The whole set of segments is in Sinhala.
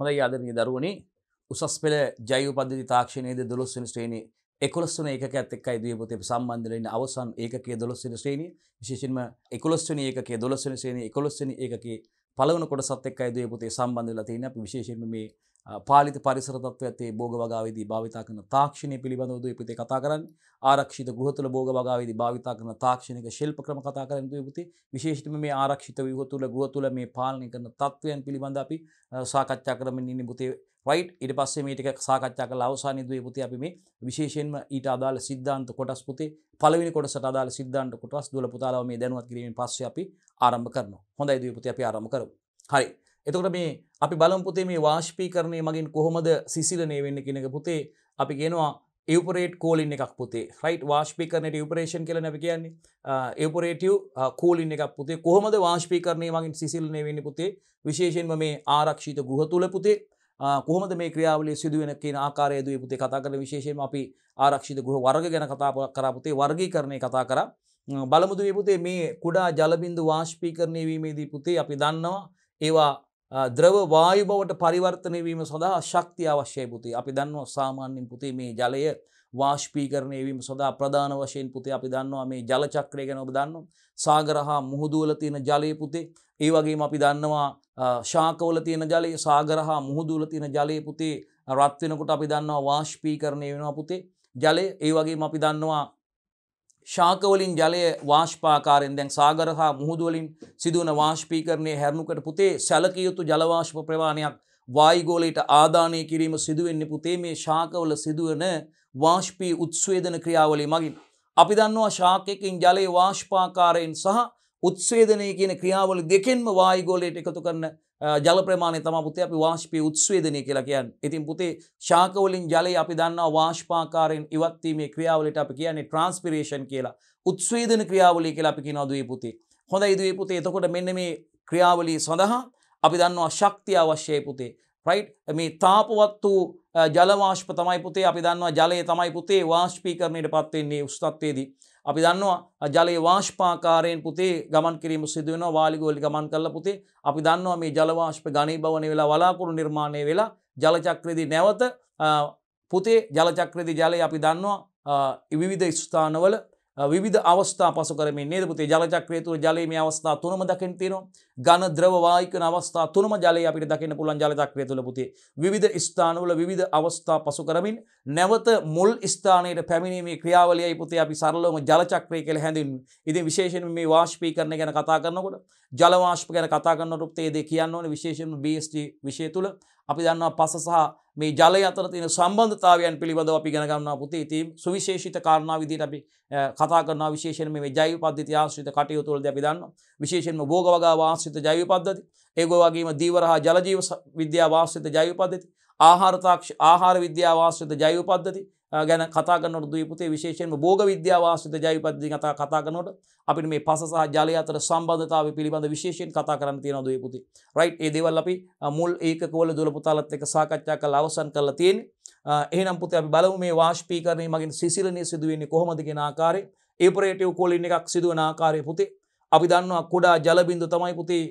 හොඳයි ආදරණීය දරුවනේ උසස් පෙළ ජෛව පද්ධති තාක්ෂණයේද 12 වෙනි ශ්‍රේණියේ 11 වෙනි ඒකකයත් එක්කයි ද්විපොතේ සම්බන්ධ වෙන අවසන් ඒකකයේ 12 වෙනි ශ්‍රේණිය විශේෂයෙන්ම 11 වෙනි ඒකකයේ 12 වෙනි ශ්‍රේණියේ 11 වෙනි ඒකකයේ පළවෙනි කොටසත් එක්කයි ද්විපොතේ සම්බන්ධ වෙලා තියෙන අපි විශේෂයෙන්ම මේ පාලිත පරිසරතත්ව ඇතේ බෝග වගාවේදී භාවිතා කරන තාක්ෂණය පිළිබඳව දුවේ පුතේ කතා කරන්න ආරක්ෂිත ගෘහතුල බෝග වගාවේදී භාවිතා කරන තාක්ෂණික ශිල්ප ක්‍රම කතා කරන්න දුවේ පුතේ විශේෂයෙන්ම මේ ආරක්ෂිත ව්‍යුහ තුල ගෘහ තුල මේ පාලනය කරන තත්වයන් පිළිබඳ අපි සාකච්ඡා කරමින් ඉන්නේ පුතේ රයිට් ඊට පස්සේ මේ ටික සාකච්ඡා කරලා අවසානයේ දුවේ පුතේ අපි මේ විශේෂයෙන්ම ඊට අදාළ සිද්ධාන්ත කොටස් පුතේ පළවෙනි කොටසට අදාළ සිද්ධාන්ත කොටස් දුවල පුතාලව මේ දැනුවත් කිරීමෙන් පස්සේ අපි ආරම්භ කරනවා හොඳයි දුවේ පුතේ අපි ආරම්භ කරමු හරි එතකොට මේ අපි බලම් පුතේ මේ වාශ්පීකරණය මගින් කොහොමද සිසිලනය වෙන්න කෙනක පුතේ අපි ගෙනවා ඒපරේට් කෝලින් එකක් පුතේ රයිට් වාශ්පිකරණයට යුපරේෂන් කල නැ කියන්නේ ඒපරේටව් කෝලින් එකක් පුතේ කොහොමද වාශ්පිකරණය මගින් සිසිල්නය වෙන්න පුතේ විශේෂෙන්ම මේ ආරක්ෂිත ගෘහ තුළ පුතේ කොහොමද මේ ක්‍රියාවලි සිදුවෙන කියන ආකාරය දුවේ පුතේ කතා කරන විශේෂයෙන් අපි ආරක්ෂිත ගෘහ වර්ග ගැන කතා කරා පුතේ වර්ගීකරණය කතා කරා බලමුදුවේ පුතේ මේ කුඩා ජලබින්දු වාශ්පීකරණය වීමේදී පුතේ අපි දන්නවා ඒවා ද්‍රව වායු බවට පරිවර්තනය වීම සඳහා ශක්තිය අවශ්‍යයි පුතේ. අපි දන්නවා සාමාන්‍යයෙන් පුතේ මේ ජලය වාෂ්පීකරණය වීම සඳහා ප්‍රධාන වශයෙන් පුතේ අපි දන්නවා මේ ජල චක්‍රය ගැන ඔබ දන්නවා. සාගර හා මුහුදු වල තියෙන ජලය පුතේ. ඒ වගේම අපි දන්නවා ශාකවල තියෙන ජලය, සාගර හා මුහුදු වල තියෙන ජලය පුතේ රත් වෙනකොට අපි දන්නවා වාෂ්පීකරණය වෙනවා පුතේ. ජලය ඒ වගේම අපි දන්නවා ශාකවලින් ජලය වාශ්පාකාරෙන් දැන් සාගර හා මුහුදුවලින් සිදුවන වාශ්පීකරණය හැරණුකට පුතේ සැලකයුතු ජලවාශ්ප ප්‍රවාණයක් වායිගෝලයට ආධානය කිරීම සිදුවෙන්නේ පුතේ මේ ශාකවල සිදුවන වාශ්පී උත්ස්වේදන ක්‍රියාවලි මගින්. අපි දන්නවා ශාකයකින් ජලය වාශ්පාකාරයෙන් සහ උත්ස්වේදනය කියන ක්‍රියාවල දෙකෙන්ම වායගෝලයට එකතු කරන ජල ප්‍රමාණය තම පුතේ අපි වාශ්පය උත්ස්වේදනය කියලා කියන්න. ඉතින් පුතේ ශාකවලින් ජලය අපි දන්නවා වාශ්පාකාරයෙන් ඉවත්වීමේ ක්‍රියාවලට අපි කියන්නේ ට්‍රන්ස්පිරේෂන් කියලා උත්ස්වේදන ක්‍රියාවලිය කියලා අපි කියනවා දුවේ පුතේ. හොඳයි දුවේ පුතේ එතකොට මෙන්න මේ ක්‍රියාවලිය සඳහා අපි දන්නවා ශක්තිය අවශ්‍යයි පුතේ. රයිට් මේ තාපවත් වූ ජලවාශ්ප තමයි පුතේ අපි දන්නවා ජලය තමයි පුතේ වාශ්පීකරණයට පත්වෙන්නේ උස්තත්වේදී. අපි දන්නවා ජලයේ වාශ්පාකාරයෙන් පුතේ ගමන් කිරීම සිදු වෙනවා වාලිගෝලි ගමන් කළා පුතේ අපි දන්නවා මේ ජල වාෂ්ප ඝනීභවන වෙලා වලාකුළු නිර්මාණය වෙලා ජල චක්‍රයේදී නැවත පුතේ ජල චක්‍රයේදී ජලය අපි දන්නවා විවිධ ස්ථානවල විධ අවස්ථා පසු කරම නේද පුතේ ජලචක්‍රය තුළ ජලයේ මේ අවස්ථා තුනම දකින් තියෙනවා ඝන ද්‍රව වායක අවස්ථා තුනම ජලය අපිට දකින්න පුළුවන් ජලචක්‍රය තුළ පුතේ විවිධ ස්ථානවල විවිධ අවස්ථා පසු කරමින් නැවත මුල් ස්ථානයට පැමිණීමේ ක්‍රියාවලියයි පුතේ අපි සරලවම ජලචක්‍රය කියලා හැඳින්වන්නේ ඉතින් විශේෂයෙන්ම මේ වාෂ්පීකරණය ගැන කතා කරනකොට ජල වාෂ්ප ගැන කතා කරනකොට පුතේ ඒ දේ කියන්න ඕනේ විශේෂයෙන්ම BST විෂය තුළ අපි දන්නවා පස සහ මේ ජලය අතර තියෙන සම්බන්ධතාවයන් පිළිබඳව අපි ඉගෙන ගන්නවා පුතේ. ඉතින් සුවිශේෂිත කාරණා විදිහට අපි කතා කරනවා විශේෂයෙන්ම මේ ජෛව පද්ධති ආශ්‍රිත කටයුතු වලදී අපි දන්නවා. විශේෂයෙන්ම භෝග වගාව ආශ්‍රිත ජෛව පද්ධති, ඒගොල්ලෝ වගේම දීවරහ ජලජීව විද්‍යාව ආශ්‍රිත ජෛව පද්ධති, ආහාර තාක්ෂ ආහාර විද්‍යාව ආශ්‍රිත ජෛව පද්ධති, ගැන කතාගනට දුව පුතේ විශේෂයෙන්ම බෝග විද්‍යාවාසිත ජයපදදි කතා කතාගනොට අපිට මේ පස සහ ජලය අතර සම්බධතාව පිළිබඳ විශේෂයෙන් කතා කරන්න තියෙන දුව පුති රයි් ඒදවල් අපි මුල් ඒකවල දුල පුතාලත් එක සාකච්ඡා කළ අවසන් කරලා තියෙන එහනම් පුතේ අපි බලමු මේ වාශ්පීකරණය මගින් සිසිලනය සිදුවන්නේ කොහොමදගෙන ආකාරය ඒපරේටව කොලින් එකක් සිදුවන ආකාරය පුතේ අපි දන්නවා කොඩා ජලබින්දු තමයි පුතේ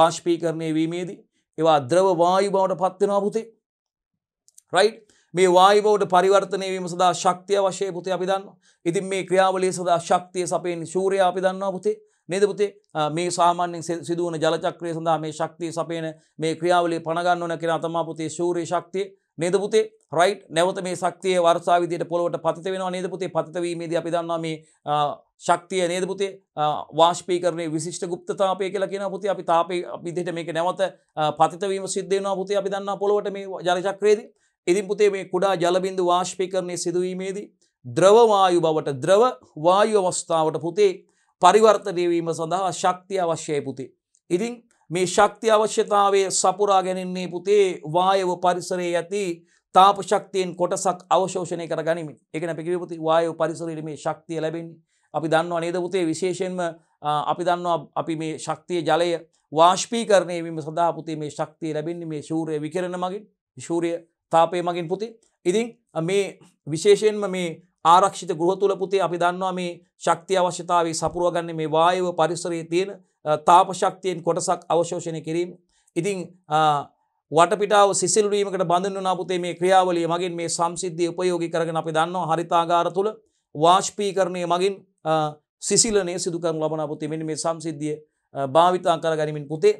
වාශ්පීකරණය වීමේදී ඒවා ද්‍රව වායු බවට පත්වෙනවා පුතේ රයිට් මේ වායවෝඩ පරිවර්තනය වීම සඳහා ශක්තිය වශයෙන් පුතේ අපි දන්නවා. ඉතින් මේ ක්‍රියාවලිය සඳහා ශක්තිය සපයන්නේ සූර්යයා අපි දන්නවා පුතේ. නේද පුතේ? මේ සාමාන්‍යයෙන් සිදුවන ජල චක්‍රය සඳහා මේ ශක්තිය සපයන මේ ක්‍රියාවලිය පණ ගන්න ඕන කියලා තමයි පුතේ සූර්ය ශක්තිය. නේද පුතේ? රයිට්. නැවත මේ ශක්තිය වර්ෂා විදියට පොළොවට පතිත වෙනවා නේද පුතේ? පතිත වීමේදී අපි දන්නවා මේ ශක්තිය නේද පුතේ වාශ්පීකරණය විශිෂ්ට ගුප්තතාපය කියලා කියන පුතේ අපි තාපය විදිහට මේක නැවත පතිත වීම සිද්ධ වෙනවා පුතේ අපි දන්නා පොළොවට මේ ජල චක්‍රයේදී ඉතින් පුතේ මේ කුඩා ජලබිඳු වාශ්පීකරණය සිදුවීමේදී ද්‍රවවායු බවට ද්‍රව වායු අවස්ථාවට පුතේ පරිවර්තනය වීම සඳහා ශක්තිය අවශ්‍යයි පුතේ. ඉතින් මේ ශක්ති අවශ්‍යතාවය සපුරා ගැනීමේ පුතේ වායව පරිසරයේ ඇති තාප ශක්තියෙන් කොටසක් අවශෝෂණය කර ගනිමින්. ඒක නැ පිකිවි පුතේ වායව පරිසරයේ මේ ශක්තිය ලැබෙන්නේ. අපි දන්නවා නේද පුතේ විශේෂයෙන්ම අපි දන්නවා අපි මේ ශක්තිය ජලය වාශ්පීකරණය වීම සඳහා පුතේ මේ ශක්තිය ලැබෙන්නේ මේ ශූරය විකිරණ මගින්. ශූරය තාපය මගින් පුතේ. ඉතින් මේ විශේෂයෙන්ම මේ ආරක්ෂිත ගෘහ තුල පුතේ අපි දන්නවා මේ ශක්තිය අවශ්‍යතාවයේ සපුරවගන්නේ මේ වායව පරිසරයේ තියෙන තාප ශක්තියෙන් කොටසක් අවශෝෂණය කිරීම. ඉතින් වටපිටාව සිසිල් වීමකට බඳින්න වුණා පුතේ මේ ක්‍රියාවලිය මගින් මේ සම්සිද්ධිය උපයෝගී කරගෙන අපි දන්නවා හරිතාගාර තුල වාෂ්පීකරණය මගින් සිසිලනය සිදු කරනු ලබන පුතේ මෙන්න මේ සම්සිද්ධිය භාවිතා කරගනිමින් පුතේ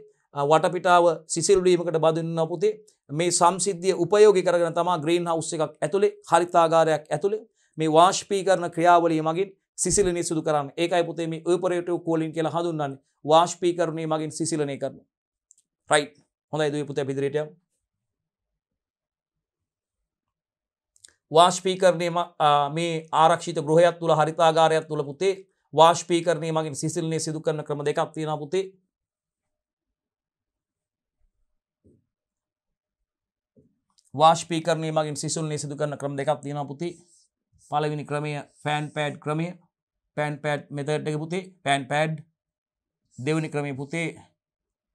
වටපිටාව සිසිල්වීමකට බඳන්න පුතේ මේ සම්සිද්ධිය උපයෝගි කරගෙන තමා ග්‍රීන් හවස් එකක් ඇතුළේ හරිතාගාරයක් ඇතුළේ මේ වාශ්පී කරන ක්‍රියාවලිය මගින් සිසිලනය සිදු කරන්න ඒකයි පුතේ මේ ඔපරේටව කෝලින් කියලා හඳුන්නන්නේ වාශ්පී කරණය මගින් සිසිලනය කරන රයි් හොඳයි දුව පුතේ පිදිරිටය වාශ්පීකරණය මේ ආරක්ෂිත ගෘහයක් තුළ හරිතාගාරයක් තුළ පුතේ වාශ්පීකරණය මගින් සිසිල්නය සිදු කරන ක්‍රම දෙකක් තියෙන පුතේ වාශ්පීකරණය මගින් සිසුල්න්නේ සිදු කරන ක්‍රම දෙකක් තියෙන පුති පලවිනි ක්‍රමය ෆෑන් පෑඩ් ක්‍රමය පෑන් පෑඩ් මෙතට්ක පුතේ පෑන් පෑඩ් දෙවනි ක්‍රමය පුතේ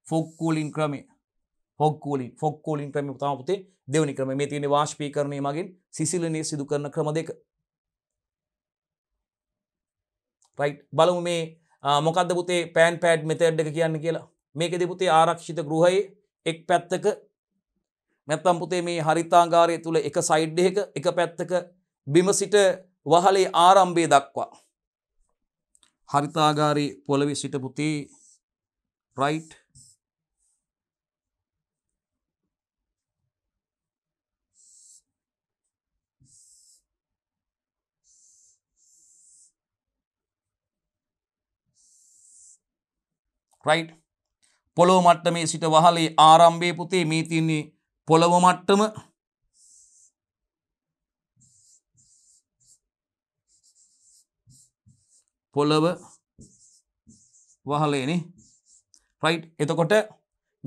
ෆොක්කූලින් ක්‍රමේ හොක්කූලින් ෆොක්කූලින් ක්‍රම තම පුතේ දෙවනි ක්‍රම මේ තියෙන වාශ්පීකරණය මගින් සිසිලනය සිදු කරන ක්‍රම දෙක බලමු මේ මොකද පුතේ පෑන් පෑඩ් මෙතඩ්ඩක කියන්න කියලා මේක දෙපුතේ ආරක්ෂිත ගෘහයේ එක් පැත්තක නැත්තම් පුතේ මේ හරිතාංගාරය තුළ එක සයිඩ් එක එක පැත්තක බිම සිට වහලේ ආරම්භය දක්වා. හරිතාගාරී පොළවි සිට පුතේ රයිට් රයිට් පොළොව මට්ටමේ සිට වහලේ ආරම්භය පුතේ මේ තින්නේ පොළව මට්ටම පොළව වහලේනේ රයි් එතකොට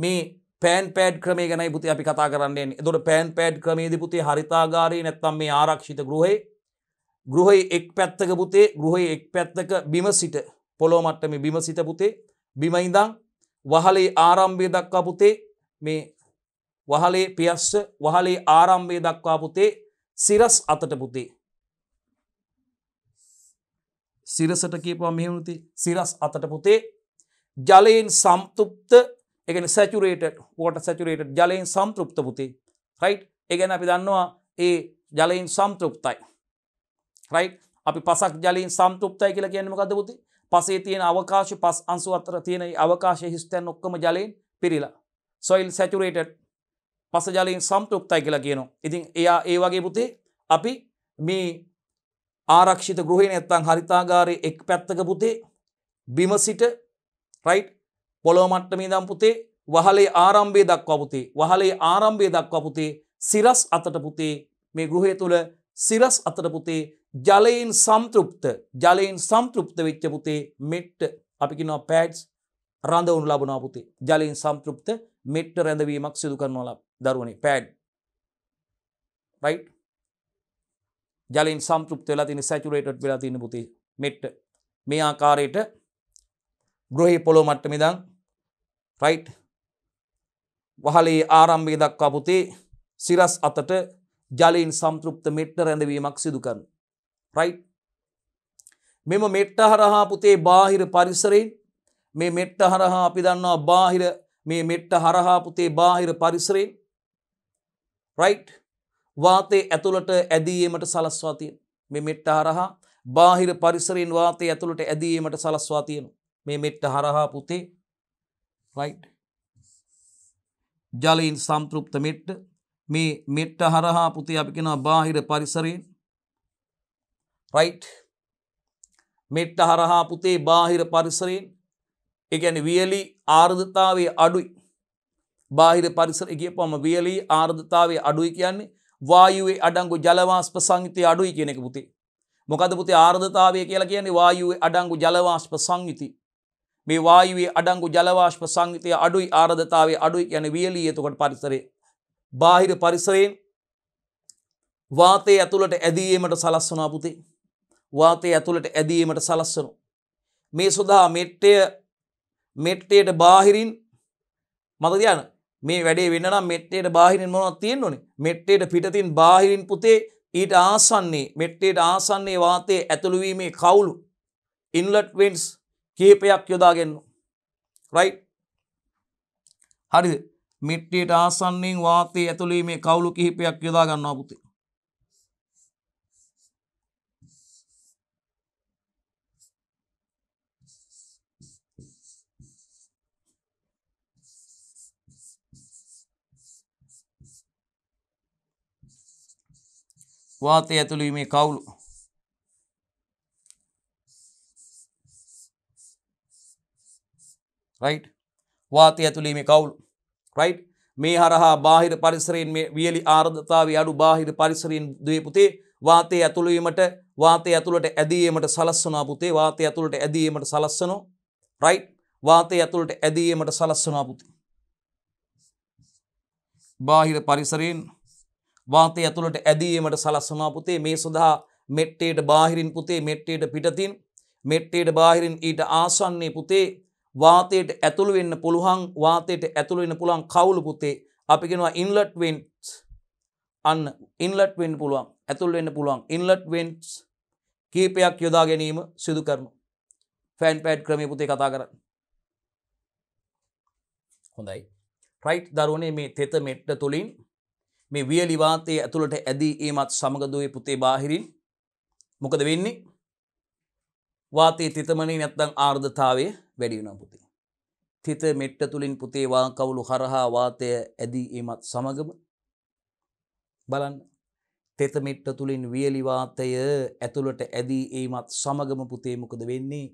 මේ පෑන් පෑඩ් ක්‍රම ගැන පුති අපි කතා කරන්නේ එතොට පෑන් පෑඩ් ක්‍රමේද පුතේ හරිතාගාරී නැත්තම් මේ ආරක්ෂිත ගෘහේ ගෘහයි එක් පැත්තක පුතේ ගෘහයි එක් පැත්තක බිම සිට පොළො මට්ටම බිම සිට පුතේ බිමයිඳං වහලේ ආරම්භය දක්වා පුතේ මේ වහලේ පියස්ස වහලේ ආරම්භය දක්වා පුතේ සිරස් අතට පුතේ. සිරසට කියපවා මෙහුණුති සිරස් අතට පුතේ ජලයෙන් සම්තෘප්ත එකන සැචුරේට ෝට සැචුරේට ජලයෙන් සම්තෘප්ත පුතේ රයි් එකගැන අපි දන්නවා ඒ ජලයෙන් සම්තෘප්තයි. රයි් අපි පසක් ජලින් සම්තෘප්තයි කියලා කියන්නමකද පුති පසේ තියෙන අවකාශ පස් අන්සු අතර තියෙන අවකාශය හිස්තැන් ඔක්කම ජලයෙන් පිරිලා සොයිල් සැචුරේට පසජාලයෙන් සම්ප්‍රයුක්තයි කියලා කියනවා. ඉතින් එයා ඒ වගේ පුතේ අපි මේ ආරක්ෂිත ගෘහේ නැත්තං හරිතාගාරයේ එක් පැත්තක පුතේ බිම සිට රයිට් පොළොව මට්ටමේ දම් පුතේ වහලේ ආරම්භය දක්වා පුතේ වහලේ ආරම්භය දක්වා පුතේ සිරස් අතට පුතේ මේ ගෘහය තුළ සිරස් අතට පුතේ ජලයෙන් සම්තෘප්ත ජලයෙන් සම්තෘප්ත වෙච්ච පුතේ මෙට්ට අපි කියනවා පෑඩ්ස් රඳවුන් ලබනවා පුතේ ජලයෙන් සම්තෘප්ත මෙට්ට රැඳවීමක් සිදු කරනවා ලබ දරුවනේ පෑඩ් රයි් ජලින් සම්පෘප්ත වෙලා තින සැචුරේට් වෙලා තින්න පුති මෙට්ට මේ ආකාරයට ග්‍රහහි පොලෝ මට්ට මිදං රයි් වහලේ ආරම්භය දක්වා පුතේ සිරස් අතට ජලයෙන් සම්තෘප්ත මෙට්ට රැඳවීමක් සිදුකරන රයි් මෙම මෙට්ට හරහා පුතේ බාහිර පරිසරෙන් මේ මෙට්ට හරහා අපි දන්නවා බාහිර මේ මෙට්ට හරහා පුතේ බාහිර පරිසරෙන් රයිට් වාතය ඇතුළට ඇදීමට සලස්වා තියෙන මේ මෙට්ට හරහා බාහිර පරිසරයෙන් වාතය ඇතුළට ඇදීමට සලස්වා තියෙන මේ මෙට්ට හරහා පුතේ රයිට් ජලයෙන් සම්පෘප්ත මෙට්ට මේ මෙට්ට හරහා පුතේ අපි කෙනවා බාහිර පරිසරයෙන් රයිට් මෙට්ට හරහා පුතේ බාහිර පරිසරයෙන් එකැන වියලි ආර්ධතාවේ අඩුයි බාහිර පරිසර ගියපම වියලී ආර්ධතාවය අඩුයි කියන්නේ වායුවේ අඩංගු ජලවාස්ප සංහිතය අඩුයි කියන එක පුතේ. මොකද පුතේ ආර්ධතාවය කියලා කියන්නේ වායුවේ අඩංගු ජලවාෂ්ප සංහිති. මේ වායුවේ අඩංගු ජලවාෂ්ප සංහිතය අඩුයි ආර්ධතාවය අඩුයි කියන්නේ වියලී එතකොට පරිසරයේ බාහිර පරිසරයෙන් වාතයේ ඇතුළට ඇදීමට සලස්වනවා පුතේ. වාතයේ ඇතුළට ඇදීමට සලස්වනවා. මේ සඳහා මෙට්ටය මෙට්ටයට බාහිරින් මතක තියාගන්න මේ වැඩේ වෙන්නම් මෙට්ටේට බාහිරින් මොනවත් තියෙන්න ඕනේ මෙට්ටේට පිටතින් බාහිරින් පුතේ ඊට ආසන්නේ මෙට්ටේට ආසන්නේ වාතයේ ඇතුළු වීමේ කවුළු ඉන්ලට් වෙන්ස් කීපයක් යොදා ගන්න. රයිට්. හරිද? මෙට්ටේට ආසන්නෙන් වාතයේ ඇතුළු වීමේ කවුළු කිහිපයක් යොදා ගන්නවා පුතේ. වාතය ඇතුළීමේ කවුලු රයිට් වාතය ඇතුළීමේ කවුලු රයිට් මේ හරහා බාහිර පරිසරයෙන් මේ වියලි ආර්ධතාව අඩු බාහිර පරිසරයෙන් දවපුතේ වාතය ඇතුළීමට වාතය ඇතුළට ඇදීමට සලස්සනා පුතේ වාතය ඇතුළට ඇදීමට සලස්සනෝ රයි් වාතය ඇතුළට ඇදීමට සලස්සනා පුති. බාහිර පරිසරයෙන් වාතය ඇතුළට ඇදීමට සලස්සනවා පුතේ මේ සඳහා මෙට්ටේට බාහිරින් පුතේ මෙට්ටේට පිටතින් මෙට්ටේට බාහිරින් ඊට ආසන්නේ පුතේ වාතයට ඇතුළු වෙන්න පුළුවන් වාතයට ඇතුළු වෙන්න පුළුවන් කවුළු පුතේ අපි කියනවා ඉන්ලට් වෙන්ට්ස් අන්න ඉන්ලට් වෙන්න පුළුවන් ඇතුළු වෙන්න පුළුවන් ඉන්ලට් වෙන්ට්ස් කීපයක් යොදා ගැනීම සිදු කරනවා ෆෑන් පෑඩ් ක්‍රමයේ පුතේ කතා කරන්නේ හොඳයි රයිට් දරුවනේ මේ තෙත මෙට්ට තුලින් මේ වියලි වාතයේ ඇතුළට ඇදී ඒමත් සමග දුවේ පුතේ බාහිරින් මොකද වෙන්නේ? වාතයේ තිතමනේ නැත්නම් ආර්ද්‍රතාවය වැඩි වෙනවා පුතේ. තිත මෙට්ට තුලින් පුතේ වා කවුළු හරහා වාතය ඇදී ඒමත් සමගම බලන්න තෙත මෙට්ට තුලින් වියලි වාතය ඇතුළට ඇදී ඒමත් සමගම පුතේ මොකද වෙන්නේ?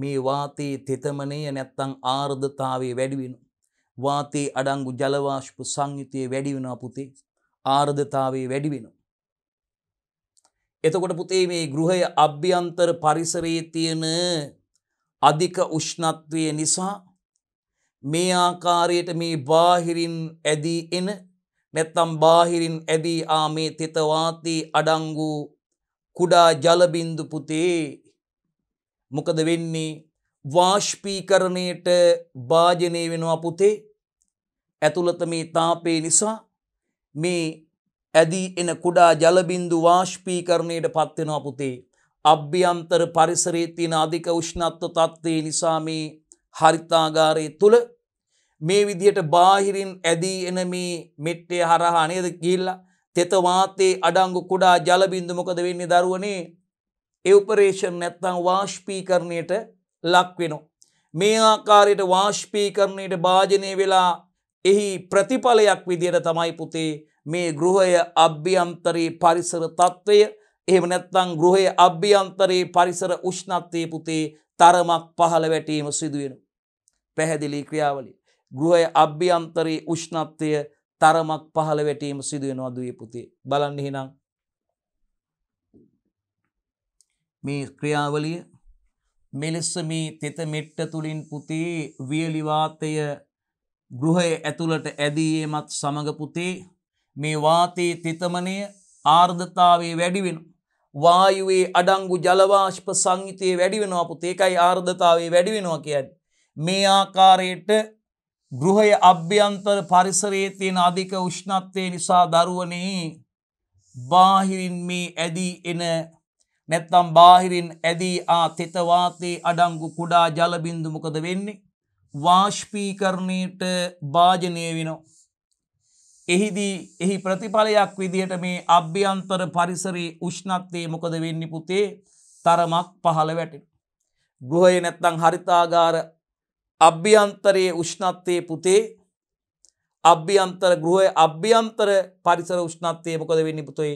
මේ වාතයේ තෙතමනේ නැත්නම් ආර්ද්‍රතාවය වැඩි වෙනවා. වාතයේ අඩංගු ජලවාෂ්ප සංයුතිය වැඩි වෙනවා පුතේ. ආර්ධතාවේ වැඩිවෙනු. එතකොට පුතේ මේ ගෘහය අභ්‍යන්තර පරිසරයේ තියෙන අධික උෂ්ණත්වය නිසා මේ ආකාරයට මේ බාහිරින් ඇදී එන නැත්තම් බාහිරින් ඇදී ආ මේ තෙතවාතී අඩංගු කුඩා ජලබින්දු පුතේ මොකද වෙන්නේ වාශ්පීකරණයට භාජනය වෙනවා පුතේ ඇතුළත මේ තාපේ නිසා මේ ඇදී එන කුඩා ජලබින්දු වාශ්පීකරණයට පත්වෙනවා පුතේ. අභ්‍යන්තර පරිසරයේ තියෙන අධික උෂ්ණත්ව තත්ත්වය නිසා මේ හරිතාගාරයේ තුළ මේ විදියට බාහිරින් ඇදී එන මේ මෙට්ටේ හරහා නේද ගිහිල්ලා තෙත වාතයේ අඩංගු කුඩා ජලබින්දු මොකද වෙන්නේ දරුවනේ එවපරේෂන් නැත්තම් වාෂ්පීකරණයට ලක් වෙනවා මේ ආකාරයට වාෂ්පීකරණයට භාජනය වෙලා එහි ප්‍රතිඵලයක් විදියට තමයි පුතේ මේ ගෘහය අභ්‍යන්තරයේ පරිසර තත්ත්වය එහෙම නැත්නම් ගෘහයේ අභ්‍යන්තරයේ පරිසර උෂ්ණත්වයේ පුතේ තරමක් පහළ වැටීම සිදු වෙනවා. පැහැදිලි ක්‍රියාවලිය. ගෘහය අභ්‍යන්තරයේ උෂ්ණත්වය තරමක් පහළ වැටීම සිදු වෙනවා දුවේ පුතේ. බලන්න එහෙනම් මේ ක්‍රියාවලිය මෙලෙස මේ තෙත මෙට්ට තුලින් පුතේ වියලි වාතය ගෘහය ඇතුළට ඇදීමත් සමඟපුතේ මේ වාතයේ තෙතමනය ආර්ධතාවේ වැඩිවෙන. වායුවේ අඩංගු ජලවාශ්ප සංහිතයේ වැඩිවෙනවා අපපු ඒකයි ආර්ධතාවේ වැඩිවෙනවා කියන්න. මේ ආකාරයට ගෘහය අභ්‍යන්තර පරිසරයේ තියෙන අධික උෂ්ණත්වය නිසා දරුවනේ බාහිරින් මේ ඇදී එන නැත්තම් බාහිරින් ඇදී ආ තෙතවාතයේ අඩංගු කුඩා ජලබින්දු මොකද වෙන්නේ වාශ්පීකරණයට භාජනය වෙනවා. එහිදී එහි ප්‍රතිඵලයක් විදිහට මේ අභ්‍යන්තර පරිසරයේ උෂ්ණත්වය මොකද වෙන්න පුතේ තරමක් පහළ වැටෙන. ගෘහය නැත්තං හරිතාගාර අභ්‍යන්තරයේ උෂ්ණත්වය පුතේ අභ්‍යන්තර ගෘහය අභ්‍යන්තර පරිසර උෂ්ණත්වය මොකද වෙන්න පුතේ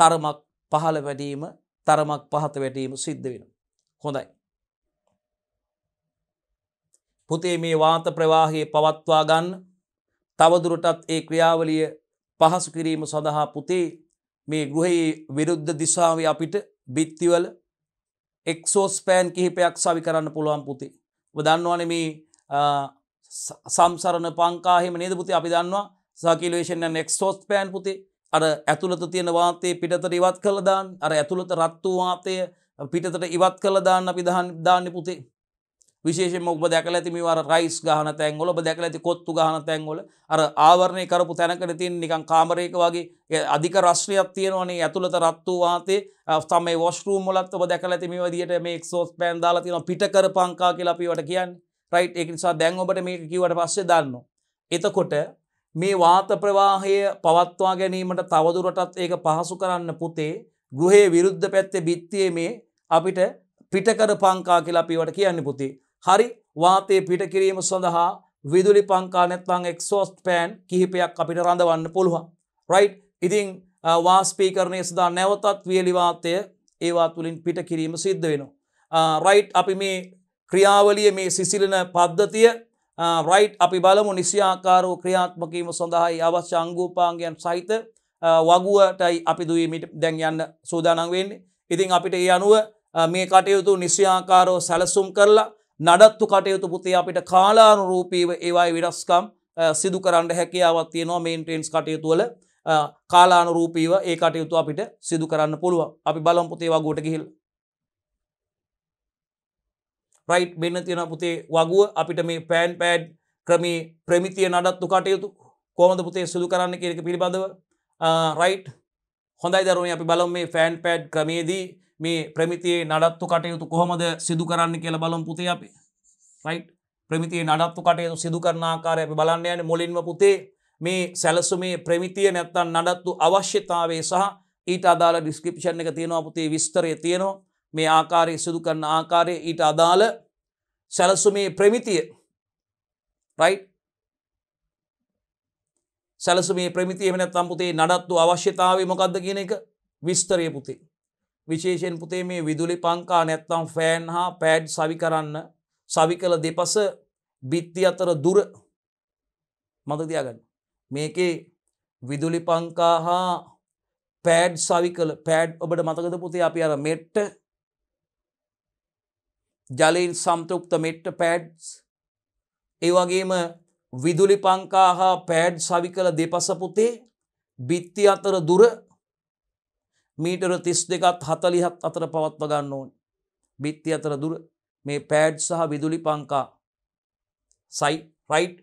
තරමක් පහළ වැඩීම තරමක් පහත වැටීම සිද්ධ වෙන. හොඳයි. පුතේ මේ වාත ප්‍රවාහයේ පවත්වා ගන්න තවදුරටත් ඒ ක්‍රියාවලිය පහසු කිරීම සඳහා පුතේ මේ ගෘහයේ විරුද්ධ දිශාවේ අපිට බිත්තිවල එක්සෝස්පෑන් කිහිපයක් සවි කරන්න පුළුවන් පුතේ. ඔබ දන්නවනේ මේ සම්සරණ පංකා එහෙම නේද පුතේ අපි දන්නවා සර්කියුලේෂන් ඇන් එක්සෝස්පෑන් පුතේ අර ඇතුළත තියෙන වාතය පිටතට ඉවත් කරලා දාන්න අර ඇතුළත රත් වූ වාතය පිටතට ඉවත් කරලා දාන්න අපි දාන්නේ පුතේ. විශේෂෙන් ඔබ දැකල ඇති මේවා රයිස් ගහන තැන්ගොල ඔබ දැකල ඇති කොත්තු ගහන තැන්ගොල අර ආවරණය කරපු තැනකට තින් නිකන් කාමරයක වගේ අධික රශ්්‍රියක් තියෙනවනේ ඇතුළත රත්තු වාතේ තම වස්රූම් මොලත් ඔබ දැකල ඇති මේ දිට මේ ක්සෝස් පෑන් දාලා තියෙන පිට කර පංකා කියලපිවට කියන්න රයිට් එකනිසා දැන් ඔබට මේක කිවට පස්සේ දන්න. එතකොට මේ වාත ප්‍රවාහය පවත්වා ගැනීමට තවදුරටත් ඒක පහසු කරන්න පුතේ ගෘහේ විරුද්ධ පැත්තේ බිත්තියේ මේ අපිට පිටකර පංකා කියලා අපිවට කියන්න පුතේ හරි වාතය පිට කිරීම සඳහා විදුලි පංකා නැත්තං එක්සෝස්ට් පෑන් කිහිපයක් අපිට රඳවන්න පුළුවන්. රයිට් ඉතිං වාස්පීකරණය සදා නැවතත් වියලිවාතය ඒවා තුළින් පිට කිරීම සිද්ධ වෙනවා. රයිට් අපි මේ ක්‍රියාවලිය මේ සිසිලන පද්ධතිය රයිට් අපි බලමු නිසියාකාරෝ ක්‍රියාත්මකීම සඳහායි අවශ්‍ය අංගූපාන්ගයන් සහිත වගුවටයි අපි දුවීමට දැන් යන්න සූදානන් වෙන්නේ. ඉතිං අපිට ඒ අනුව මේ කටයුතු නිශ්‍යාකාරෝ සැලසුම් කරලා නඩත්තු කටයුතු පුතේ අපිට කාලානුරූපීව ඒවායි විඩස්කම් සිදු කරන්න හැකියාවත් තියෙනවා මේන්ටේන්ස් කටයුතුවල කාලානුරූපීව ඒ කටයුතු අපිට සිදු කරන්න පුළුව අපි බලම් පුතේ වගුවට ගිහිල් රයිට් බෙන්න තියෙන පුතේ වගුව අපිට මේ පෑන් පෑඩ් ක්‍රමී ප්‍රමිතිය නඩත්තු කටයුතු කෝමද පුතේ සිදු කරන්න කියක පිළිබඳව රයිට් හොඳයි දරුවම අපි බලම් මේ ෆෑන් පෑඩ් ක්‍රමේදී මේ ප්‍රමිතියේ නඩත්තු කටයුතු කොහොමද සිදු කරන්න කියල බලම් පුතේ අපි රයිට් ප්‍රමිතියේ නඩත්තු කටයුතු සිදු කරන ආකාරය අපි බලන්න යන මුලින්ම පුතේ මේ සැලසුමේ ප්‍රමිතිය නැත්තන් නඩත්තු අවශ්‍යතාවේ සහ ඊට අදාළ ඩිස්ක්‍රපෂන් එක තියෙනවා පුතේ විස්තරය තියෙනවා මේ ආකාරය සිදු කරන ආකාරය ඊට අදාළ සැලසුමේ ප්‍රමිතිය රයිට් සැලසුමේ ප්‍රමිතිය වෙනත් තම්පුතේ නඩත්තු අවශ්‍යතාවේ මොකක්ද කියන එක විස්තරය පුතේ විශේෂයෙන් පුතේ මේ විදුලි පංකා නැත්තම් ෆෑන් හා පෑඩ් සවි කරන්න සවි කළ දෙපස බිත්ති අතර දුර මතතියාගන්න. මේකේ විදුලි පංකා හා පෑඩ් සවි කළ පෑඩ් ඔබට මතකද පුතේ අපි අර මෙට්ට ජලයෙන් සම්තෘප්ත මෙට්ට පෑඩ්ස් ඒවගේම විදුලි පංකා හා පෑඩ් සවි කළ දෙපස පුතේ බිත්ති අතර දුර මීටර තිස් දෙකත් හතලිහත් අතර පවත්ව ගන්න ඕන් බිත්ති අතර දුර මේ පෑඩ් සහ විදුලි පංකා සයි රයිට්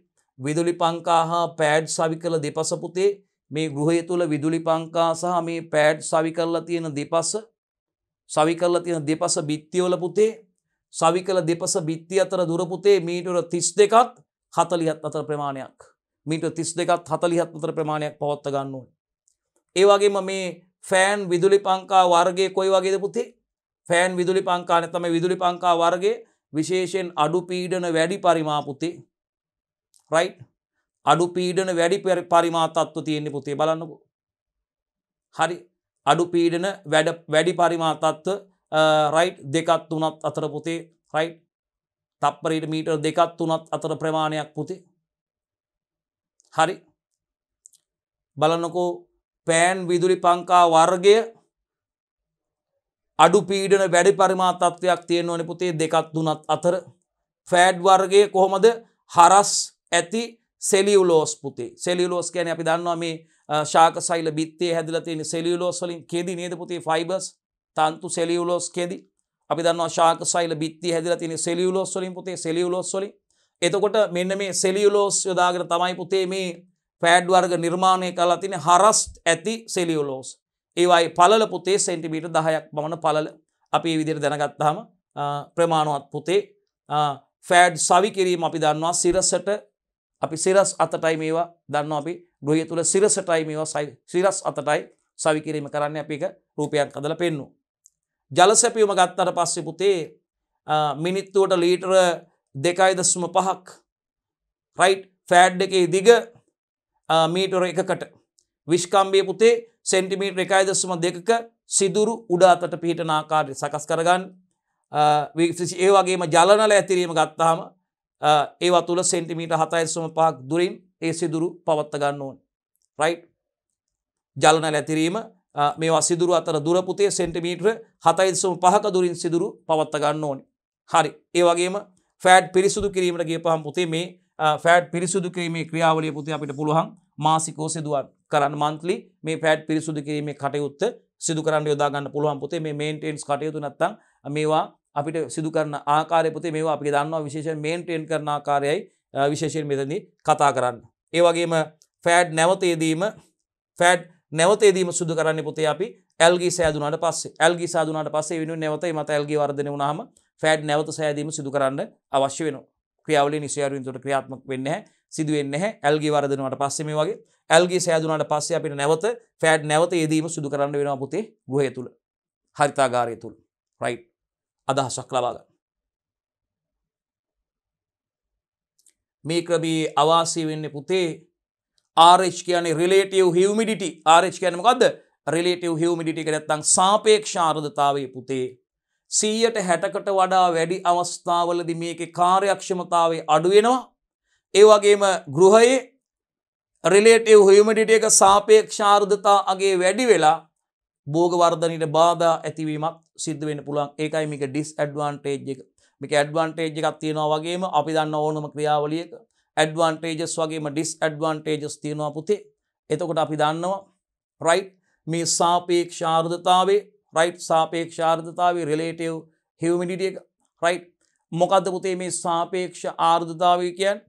විදුලි පංකා හා පෑඩ් සවි කළ දෙපසපුතේ මේ ගෘහය තුළ විදුලි පංකා සහ මේ පෑඩ් සවි කරලා තියෙන දෙපස සවි කරලා තියෙන දෙපස බිත්තිවල පුතේ සවි කළ දෙපස බිත්ති අතර දුරපුතේ මීටර තිස් දෙකත් හතලිහත් අතර ප්‍රමාණයක් මීට තිස් දෙකත් හතලිහත් අතර ප්‍රමාණයක් පවත්ත ගන්නුව. ඒවාගේම මේ ෆෑන් විදුලි පංකා වර්ගේ කොයි වගේද පුතේ ෆෑන් විදුලි පංකාන තම විදුලි පංකා වර්ගේ විශේෂයෙන් අඩු පීඩන වැඩි පරිමාපුතේ රයි් අඩු පීඩන වැඩි පරිමාතත්ව තියෙන්නේ පුතේ බලන්නපු හරි අඩු පීඩන වැඩ වැඩි පරිමාතත්ව රයි් දෙකත් තුනත් අතර පුතේ රයි් තප්පරට මීටර් දෙකත් තුනත් අතර ප්‍රමාණයක් පුතේ හරි බලන්නකෝ පෑන් විදුලි පංකා වර්ගය අඩු පීඩන වැඩි පරිමා තත්ත්වයක් තියෙන ඕන පුතේ දෙකක් තුනත් අතර ෆෑඩ් වර්ගය කොහොමද හරස් ඇති සෙලියුලෝස් පුතේ සෙලියුලෝස් කියන්නේ අපි දන්නවා මේ ශාක සෛල බිත්තේ හැදිලා තියෙන සෙලියුලෝස් වලින් කෙදි නේද පුතේ ෆයිබර්ස් තන්තු සෙලියුලෝස් කෙදි අපි දන්නවා ශාක සෛල බිත්තේ හැදිලා තියෙන සෙලියුලෝස් වලින් පුතේ සෙලියුලෝස් වලින් එතකොට මෙන්න මේ සෙලියුලෝස් යොදාගෙන තමයි පුතේ මේ ෆෑඩ් වර්ග නිර්මාණය කලා තින හරස්ට ඇති සෙලියුලෝස් ඒවයි පලල පුතේ සෙන්ටිමීට දහයක් බමන පලල අපි විදිර දැනගත්තාම ප්‍රමාණුවත් පුතේ ෆෑඩ් සවි කිරීම අපි දන්නවා සිරසට අපි සිරස් අතටයි මේවා දන්න අපි ගෘහය තුළ සිරසටයි මේවා සිරස් අතටයි සවිකිරීම කරන්න අපි එක රූපයක් කදල පෙන්නු. ජලසැපියුම ගත්තට පස්සෙ පුතේ මිනිත්තුවට ලීටර දෙකයි දස්ම පහක් රයි් ෆෑඩ් එකේ දිග මීටර එකකට විශ්කම්බේ පුතේ සෙන්ටිමීට් එකයි දසම දෙකක සිදුරු උඩාතට පිහිටන ආකාරය සකස් කරගන්න ඒ වගේම ජලනල ඇතිරීම ගත්තාම ඒවා තුළ සෙන්ටිමීට හතයිසම පහක් දුරින් ඒ සිදුරු පවත්ත ගන්න ඕන රයි් ජලනල ඇතිරීම මේ සිදුරු අතර දුරපුතේ සෙන්ටිමීට්‍ර හතයිසම පහක දුරින් සිදුරු පවත්ත ගන්න ඕනි හරි ඒවගේම ෆෑඩ් පිරිසුදු කිරීමට ගේ පහම් පුතේ මේ ෆෑට් පිරිසුදු කිරීමේ ක්‍රියාවලිය පුති අපිට පුළුවන් මාසිකෝ සිදුවත් කරන්න මන්තලි මේ පෑට් පිරිසුදු කිරීමේ කටයුත්ත සිදු කරන්න යොදාගන්න පුළුවන් පුතේ මේ මේන්ටේන්ස් කටයුතු නැත්තං මේවා අපිට සිදු කරන ආකාරය පුතේ මේවා අපි දන්නවා විශේෂයෙන් මේන්ටේන් කරන ආකාරයයි විශේෂයෙන් මෙතනදී කතා කරන්න. ඒ වගේම ෆෑඩ් නැවතේදීම ෆෑඩ් නැවතේදීම සිදු කරන්න පුතේ අපි ඇල්ගි සෑදුනට පස්සේ ඇල්ගි සාදුනට පස්සේ වෙනුවෙන් නැවතේ මත ඇල්ගි වර්ධනය වුණාම ෆෑඩ් නැවත සෑදීම සිදු කරන්න අවශ්‍ය වෙනවා. ක්‍රියාවලිය නිසයරුවින්තට ක්‍රියාත්මක වෙන්නේ නැහැ සිදුවෙන්නේ නැහැ ඇල්ගි වර්ධනවට පස්සේ මේ වගේ ඇල්ගි සෑදුනාට පස්සේ අපිට නැවත ෆෑඩ් නැවත යෙදීම සිදු කරන්න වෙනවා පුතේ ගෘහය තුල හරිතාගාරය තුල රයිට් අදහසක් ලබා ගන්න මේ ක්‍රමී අවාසී වෙන්නේ පුතේ RH කියන්නේ relative humidity RH කියන්නේ මොකද්ද relative humidity කියන්නේ නැත්නම් සාපේක්ෂ ආර්ද්‍රතාවයේ පුතේ සීයට හැටකට වඩා වැඩි අවස්ථාවලදි මේක කාර්යක්ෂමතාවේ අඩුවෙනවා. ඒවගේම ගෘහයේ රිලේටව හයමටිට එක සාපේක්ෂාර්ධතා අගේ වැඩි වෙලා බෝගවර්ධනයට බාධා ඇතිවීමක් සිද්ධ වෙන පුළන් ඒකයි මික ඩිස් ඇඩ්වාන්ටේජ් එක මික ඇඩ්වාන්ටේජ් එකක් තියෙනවා වගේම අපි දන්න ඕනම ක්‍රියාවලියක ඇඩ්වාන්ටේජස් වගේම ඩිස් ඇඩ්වාන්ටේජස් තියෙනවා පුතේ එතකොට අපි දන්නවා රයි් මේ සාපේක්ෂාර්ධතාවේ රයිට් සාපේක්ෂ ආර්ධතාව රිලේටව් හිවමිඩිටිය රයිට් මොකද පුතේ මේ සාපේක්ෂ ආර්ධතාව කියන්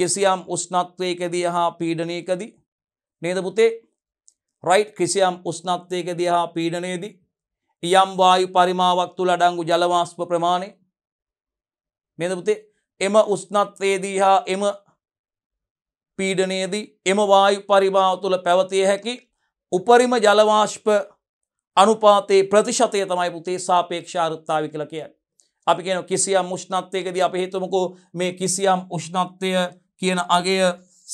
කිසියම් උස්නත්වයකදී හා පීඩනයකදී නේද පුතේ රයිට් කිසියම් උස්නත්වයකදී හා පීඩනයේදී යම් වායු පරිමාවක් තුළ අඩංගු ජලවාස්ප ප්‍රමාණය නේද පුතේ එම උස්නත්වයේදී හා එම පීඩනයේදී එම වායු පරිමාව තුළ පැවතිය හැකි උපරිම ජලවාශ්ප අනුපාතයේ ප්‍රතිශතය තමයි පුතේ සාපේක්ෂාරත්තාව කියලා කියන්න. අපි කියන කිසියම් උෂ්ණත්වයකද අප හිතමකෝ මේ කිසියම් උෂ්ණත්වය කියන අගය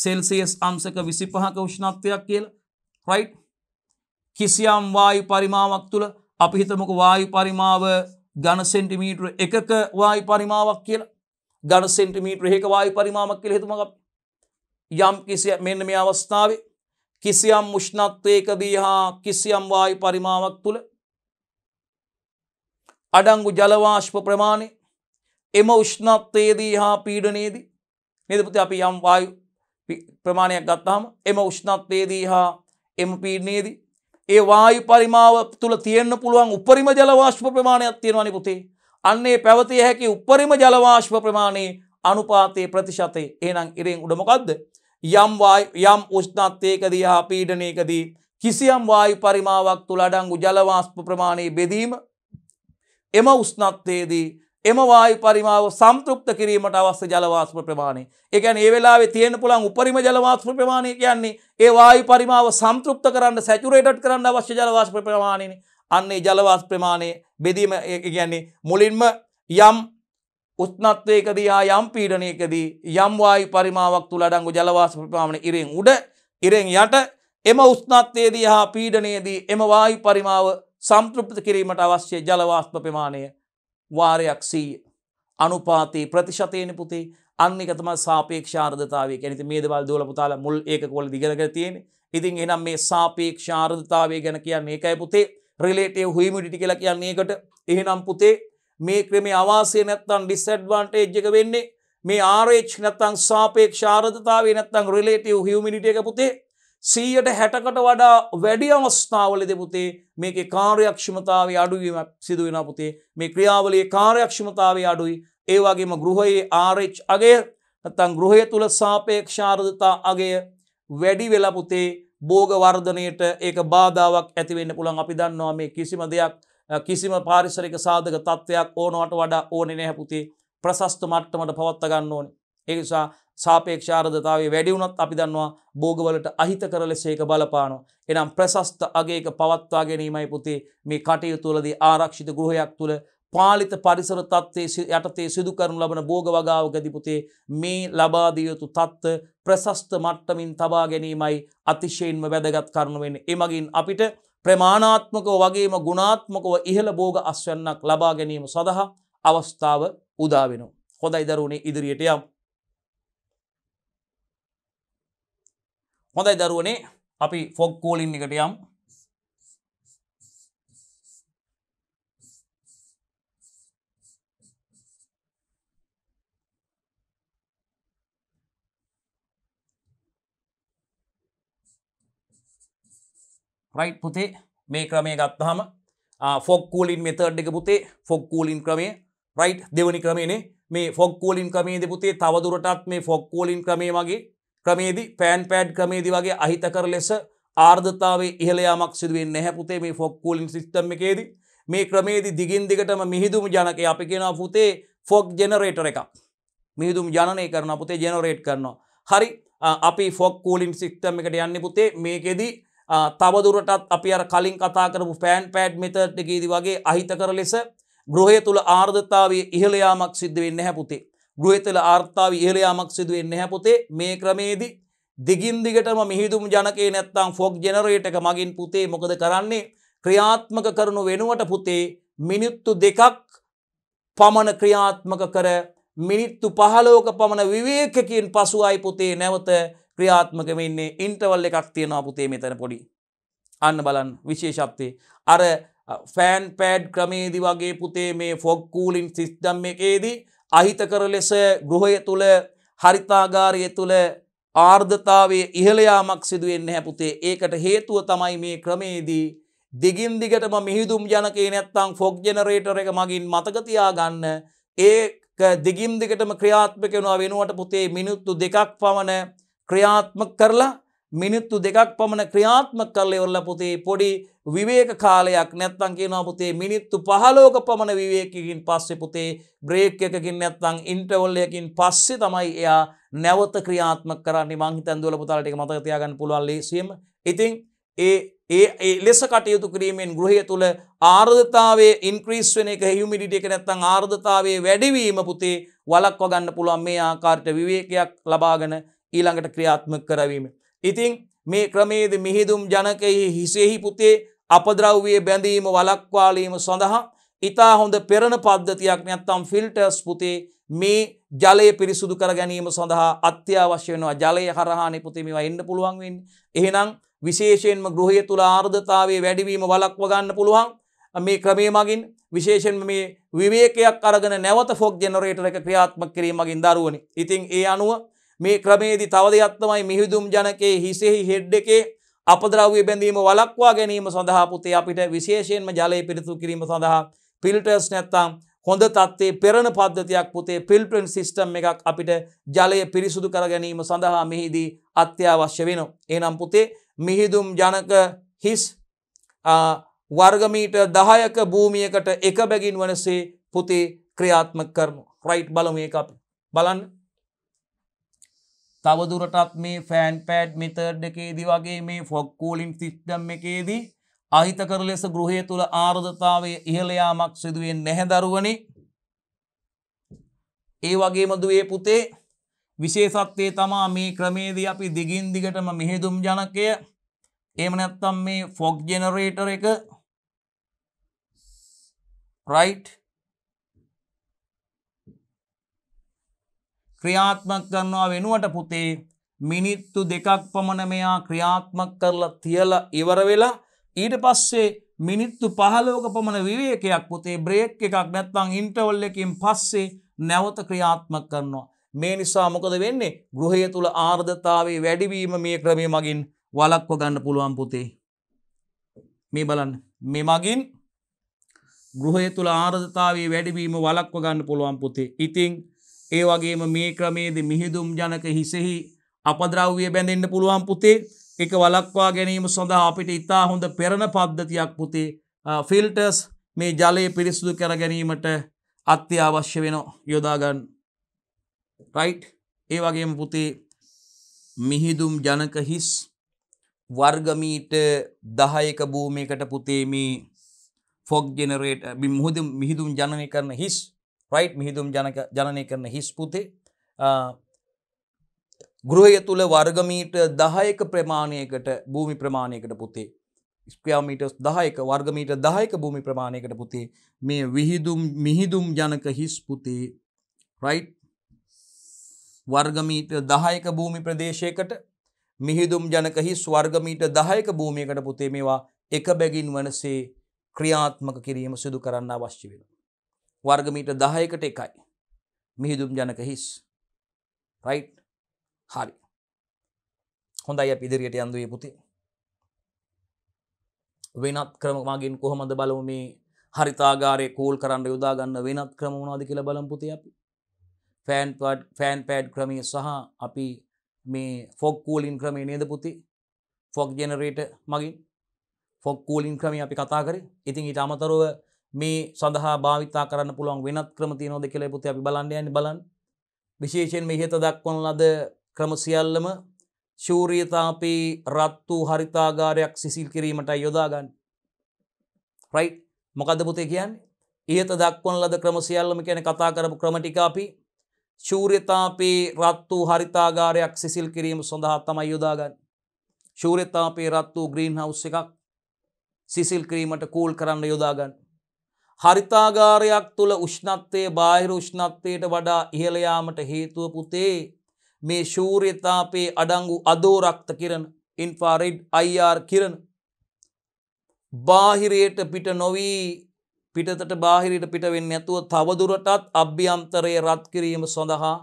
සෙල්සියස් අම්සක විසිපහක උෂ්ණත්වයක් කියල රයි් කිසියම් වායු පරිමාවක් තුළ අපි හිතමක වායු පරිමාව ගණ සෙන්ටිමීට්‍ර එකක වායු පරිමාවක් කියලා ගණ සෙන්ටිමීට්‍ර ඒක වායු පරිමාවක් කියල හිතුමක් යම් කිසිය මෙන්න මේ අවස්ථාවේ කිසියම් මුෂ්ණත්වයකදී හා කිසියම් වායු පරිමාවක් තුළ අඩංගු ජලවාශ්ප ප්‍රමාණය එම උෂ්ණත්වයේදී හා පීඩනයේදී නිදපති අපි යම් වායු ප්‍රමාණයක් ගත්තාම එම උෂ්ණත්වයේදී හා එම පීඩනයේදී ඒ වායු පරිමාව තුළ තියෙන්න්න පුළුවන් උපරිම ජලවාශ්ප ප්‍රමාණයක් තියෙනවනි පුතේ අන්නේ පැවතිය හැකි උපරිම ජලවාශ්ප ප්‍රමාණයේ අනුපාතයේ ප්‍රතිශතය ඒනම් ඉරෙන් උඩමකක්ද යම් යම් උෂ්ණත්වයකදී හා පීඩනයකදී කිසියම් වායු පරිමාවක් තුළ අඩංගු ජලවාස්ප ප්‍රමාණයේ බෙදීම එම උෂ්ණත්වයේදී එම වායු පරිමාව සම්තෘප්ත කිරීමට අවශ්‍ය ජලවාස්ප ප්‍රමාණය. ඒ කියන්නේ ඒ වෙලාවේ තියෙන පුළුවන් උපරිම ජලවාස්ප ප්‍රමාණය කියන්නේ ඒ වායු පරිමාව සම්තෘප්ත කරන්න සැචුරේටඩ් කරන්න අවශ්‍ය ජලවාස්ප ප්‍රමාණයනේ. අන්න ඒ ජලවාස්ප ප්‍රමාණය බෙදීම ඒ කියන්නේ මුලින්ම යම් උත්නත්වයකදී ආ යම් පීඩනයකදී යම්වායි පරිමාවක් තුළ අඩංගු ජලවාස ප්‍රපාමණ ඉරෙන් උඩ ඉරෙන් යට එම උස්නත්වයේදී හා පීඩනයේදී එම වායි පරිමාව සම්තෘප්ත කිරීමට අවශ්‍ය ජලවාස්ප ප්‍රමාණය වාරයක් සීය අනුපාතයේ ප්‍රතිශතයන පුතේ අන්නික තම සාපේක්ෂාර්ධතාවය කැනති මේ දවල් දෝල පුතාල මුල් ඒක කොල දිගරක තියෙන ඉතින් එනම් මේ සාපේක්ෂාර්ධතාවය ගැන කියන්න ඒකයි පුතේ රිලේටේ හුයිමිටි කියලා කියන්නේකට එහෙනම් පුතේ මේ ක්‍රමේ අවාසය නැත්තං ඩිස්ඇඩ්වාන්ටේජ් එක වෙන්නේ මේ ආරේච් නැත්තං සාපේක්ෂ ආරධතාවේ නැත්තං රිලේටව් හිමිනිට එක පුතේ සීයට හැටකට වඩා වැඩි අවස්ථාවල දෙපුතේ මේක කාර්යක්ෂමතාවේ අඩුවීමක් සිදුවෙන පුතේ මේ ක්‍රියාවලේ කාර්යක්ෂමතාවේ අඩුයි ඒවාගේම ගෘහයේ ආරච් අගේ නැතන් ගෘහය තුළ සාපේක්ෂාර්ධතා අගේ වැඩි වෙලපුතේ බෝගවර්ධනයට ඒක බාධාවක් ඇතිවෙන්න පුළන් අපි දන්නවා මේ කිසිම දෙයක් කිසිම පාරිසරික සාධක තත්ත්වයක් ඕනවට වඩා ඕනෙ නැහැපුතේ ප්‍රසස්ත මට්ටමට පවත්තගන්න ඕනි. ඒනිසා සාපේක්ෂාරධතාවේ වැඩිවුනත් අපි දන්නවා බෝගවලට අහිත කරල සේක බලපානො. එනම් ප්‍රසස්ත අගේක පවත්වා ගැනීමයි පුතේ මේ කටයුතුවලදී ආරක්ෂිත ගෘහයක් තුළ පාලිත පරිසර තත්වේ යටතේ සිදු කරනු ලබන බෝග වගාවගදිපුතේ මේ ලබාදියයුතු තත්ත ප්‍රසස්ත මට්ටමින් තබා ගැනීමයි අතිශයෙන්ම වැදගත් කරනුවෙන් එමගින් අපිට ප්‍රමාණාත්මකව වගේම ගුණාත්මකව ඉහළ භෝග අස්වන්නක් ලබා ගැනීම සඳහා අවස්ථාව උදාවෙන. හොඳයි දරුණේ ඉදිරියට යම්. හොඳයි දරුවනේ අපි ෆොග් කෝලින් එකට යම්. රයි් පුතේ මේ ක්‍රමය ගත්තහම ෆොක් කූලින් මෙතර්ඩ් එක පුතේ ෆොක් කූලින් ක්‍රමේ රයි් දෙවනි ක්‍රමේනේ මේ ෆොක් කෝලින් ක්‍රමේද පුතේ තවදුරටත් මේ ෆොක් කෝලින් ක්‍රමේ වගේ ක්‍රමේදී පෑන් පෑඩ් ක්‍රමේදී වගේ අහිතකර ලෙස ආර්ධතාවේ ඉහලයාමක් සිදුවෙන් නැහැපුතේ මේ ෆොක් කෝලින් සිිස්ටම් එකේදී මේ ක්‍රමේදී දිගින් දිගටම මිහිදුම් ජනක අපි කෙනා පුතේ ෆොක් ජෙනරේටර එකක් මිහිදුම් ජනය කරන පුතේ ජෙනරේට් කරනවා හරි අපි ෆොක් කෝලින් සිිස්ටම් එකට යන්න පුතේ මේකෙදී තවදුරටත් අපි අර කලින් කතා කරපු ෆෑන් පෑඩ් මෙතටකීදි වගේ අහිතකර ලෙස ගෘහය තුළ ආර්ධතාවේ ඉහළයාමක් සිද්ධ වෙන්න හැපුතේ. ගෘහතල ආර්ථාව ඉහළයාමක් සිදුවෙන්න හැපුතේ මේ ක්‍රමේදී දිගින්දිගටම මිහිදුම් ජනකේ නැත්තං ෆොක් ජනරේට එක මගින් පුතේ මොකද කරන්නේ ක්‍රියාත්මක කරනු වෙනුවට පුතේ මිනිත්තු දෙකක් පමණ ක්‍රියාත්මක කර මිනිත්තු පහලෝක පමණ විවේකකින් පසුවයි පුතේ නැවත ක්‍රියාත්මකම ඉන්නේ ඉන්ටවල් එකක් තියෙනවා පුතේ මෙතන පොඩි අන්න බලන් විශේෂත්වේ අර ෆෑන් පෑඩ් ක්‍රමේදි වගේ පුතේ මේ ෆොක් කූලින් සිස්දම් එකේදී අහිතකර ලෙස ගෘහය තුළ හරිතාගාරය තුළ ආර්ධතාවයේ ඉහළයාමක් සිදුවෙන් හැපුතේ ඒකට හේතුව තමයි මේ ක්‍රමේදී දිගින් දිගටම මිහිදුම් ජනකේ නැත්තං ෆොක් ජනරේටර එක මගින් මතකතියා ගන්න ඒ දිගින් දිගටම ක්‍රියාත්මකෙනවා වෙනුවට පුතේ මිනිත්තු දෙකක් පමණ ක්‍රියාත්මක කරලා මිනිත්තු දෙකක් පමණ ක්‍රියාත්ම කරල ඔල්ල පුතේ පොඩි විවේක කාලයක් නැත්තන් කියනවා පුතේ මිනිත්තු පහලෝක පමණ විවේකකින් පස්සෙ පුතේ බ්‍රේක් එකකින් නැත්තං ඉන්ටවල්ලයකින් පස්සෙ තමයි එයා නැවත ක්‍රියාත්ම කරන්න මංහිතැන්දුවල පුතාලටික මතකතියාගන්න පුළුවන් ලේසියම ඉතිං ඒ ඒ ලෙස කටයුතු කිරීමෙන් ගෘහය තුළ ආර්ධතාවේ ඉන්ක්‍රීස් වෙන එක හිමිඩිට එක නැත්තං ආර්ධතාවේ වැඩිවීම පුතේ වලක්ව ගන්න පුළුවන් මේ ආකාර්ට විවේකයක් ලබාගෙන ඊළඟට ක්‍රියාත්මක කරවීම. ඉතිං මේ ක්‍රමේද මිහිදුම් ජනකෙහි හිසෙහි පුතේ අපද්‍රව්වය බැඳීම වලක්වාලීම සඳහා ඉතා හොඳ පෙරණ පද්ධතියක් නැත්තම් ෆිල්ටර්ස් පුතේ මේ ජලය පිරිසුදු කර ගැනීම සඳහා අත්‍යවශ්‍ය වෙනවා ජලය හරහා නිපුතිමිව එන්න පුළුවන් වෙන්න. එහෙනම් විශේෂයෙන්ම ගෘහය තුළ ආර්ධතාවේ වැඩිවීම වලක්ව ගන්න පුළුවන් මේ ක්‍රමේ මගින් විශේෂෙන් මේ විවේකයක් අරගෙන නැවත ෆොක් ජෙනරේටර එක ක්‍රියාත්මක කිරීමගින් දරුවනි. ඉතින් ඒ අනුව මේ ක්‍රමේදි තවදයක් තමයි මිහිදුම් ජනකේ හිසෙහි හෙඩ් එකේ අපද්‍රව්‍ය බැඳීම වලක්වා ගැනීම සඳහා පුතේ අපිට විශේෂයෙන්ම ජලය පිරිසුදු කිරීම සඳහා ෆිල්ටර්ස් නැත්තම් හොඳ තත්ත්වයේ පෙරණ පද්ධතියක් පුතේ ෆිල්ටරින් සිස්ටම් එකක් අපිට ජලය පිරිසුදු කර ගැනීම සඳහා මෙහිදී අත්‍යවශ්‍ය වෙනවා. එහෙනම් පුතේ මිහිදුම් ජනක හිස් වර්ගමීට දහයක භූමියකට එක බැගින් වනසේ පුතේ ක්‍රියාත්ම කරනු රයිට් බලම එක අපි බලන්න තවදුරටත් මේ ෆෑන් පෑඩ් මෙතර්ඩ් එකේදී වගේ මේ ෆොක් කූලින් සිිස්්ටම් එකේදී අහිතකර ලෙස ගෘහය තුළ ආර්ධතාවය ඉහලයාමක් සිදුවෙන් නැහැදරුවනි ඒ වගේම දුවේ පුතේ විශේෂත්වය තමා මේ ක්‍රමේදී අපි දිගින් දිගටම මෙහෙදුම් ජනකය එම නැත්තම් මේ ෆොක් ජෙනරේටර එක රයිට් ක්‍රියාත්මක කරනවා වෙනුවට පුතේ මිනිත්තු දෙකක් පමණ මෙයා ක්‍රියාත්මක කරලා තියලා ඉවර වෙලා ඊට පස්සේ මිනිත්තු පහලෝක පමණ විවේකයක් පුතේ බ්‍රේක් එකක් නැත්තං ඉන්ටවල් එකින් පස්සේ නැවත ක්‍රියාත්මක කරනවා. මේ නිසා මොකද වෙන්නේ ගෘහය තුළ ආර්ධතාවේ වැඩිවීම මේ ක්‍රමය මගින් වලක්ව ගන්න පුළුවන් පුතේ. මේ බලන්න මේ මගින් ගෘහය තුළ ආර්ධතාවේ වැඩිවීම වලක්ව ගන්න පුළුවන් පුතේ. ඉතිං ඒ වගේම මේ ක්‍රමේද මිහිදුම් ජනක හිසෙහි අපද්‍රව්විය බැඳෙන්න්න පුළුවන් පුතේ එක වලක්වා ගැනීම සඳහා අපිට ඉතා හොඳ පෙරණ පද්ධතියක් පුතේ ෆිල්ටර්ස් මේ ජලය පිරිසුදු කර ගැනීමට අත්‍යවශ්‍ය වෙන යොදාගන්න රයිට් ඒ වගේම පුතේ මිහිදුම් ජනක හිස් වර්ගමීට දහයක භූමයකට පුතේ මේ ෆොක් ජෙනරේට මිහුදම් මිහිදුම් ජනය කරන හිස් රයිට් මිහිදුම් ජනනය කරන හිස් පුතේ ගෘහය තුළ වර්ගමීට දහයක ප්‍රමාණයකට භූමි ප්‍රමාණයකට පුතේ ස්ක්‍රයාමීටස් දහයක වර්ගමීට දහයක භූමි ප්‍රමාණයකට පුතේ මේ විහිදුම් මිහිදුම් ජනක හිස් පුතේ රයි් වර්ගමීට දහයක භූමි ප්‍රදේශයකට මිහිදුම් ජනක හිස් වර්ගමීට දහයක භූමියකට පුතේ මේවා එක බැගින් වනසේ ක්‍රියාත්මක කිරීම සිදු කරන්න අවශ්‍ය වෙනවා. වර්ගමීට දහයකට එකයි. මිහිදුම් ජනක හිස්. රයි් හරි. හොඳයි පිදිරියට යන්දුවේ පුති. වෙනත් ක්‍රමමගින් කොහොමද බලමු මේ හරිතාගාරය කෝල් කරන්න යොදාගන්න වෙනත් ක්‍රම වුණාද කියලා බලම්පුති අපි. ෆෑන් ෆෑන් පෑඩ් ක්‍රමය සහ අපි මේ ෆොක් කූලින් ක්‍රමේ නේද පුති ෆොක් ජනරේට මගින් ෆොක් කූලින් ක්‍රමය අපි කතා කරේ ඉතින් ඊට අමතරව මේ සඳහා භාවිතා කරන්න පුළුවන් වෙනත් ක්‍රම තියනෝද කියලා පුතේ අපි බලන්න යන්නේ බලන්න. විශේෂයෙන් මේ හේත දක්වන ලද ක්‍රම සියල්ලම ශූරිය තාපේ රත් වූ හරිතාගාරයක් සිසිල් කිරීමටයි යොදා ගන්න. රයිට් මොකද්ද පුතේ කියන්නේ? ඉහත දක්වන ලද ක්‍රම සියල්ලම කියන්නේ කතා කරපු ක්‍රම ටික අපි ශූර්යතාපේ රත් වූ හරිතාගාරයක් සිසිල් කිරීම සඳහා තමයි යොදා ගන්න. ශූර්යතාපේ රත් වූ ග්‍රීන් හවුස් එකක් සිසිල් කිරීමට කූල් කරන්න යොදා ගන්න. හරිතාගාරයක් තුළ උෂ්ණත්වය බාහිර උෂ්ණත්වයට වඩා ඉහළයාමට හේතුව පුතේ මේ ශූර්යතාපේ අඩංගු අදෝරක්ත කිරන ඉන්ෆාරෙඩ් අයිR කිරන. බාහිරයට පිට නොවී පිටතට බාහිරයට පිටවෙන්න ඇතුව තවදුරටත් අභ්‍යන්තරයේ රත්කිරීම සඳහා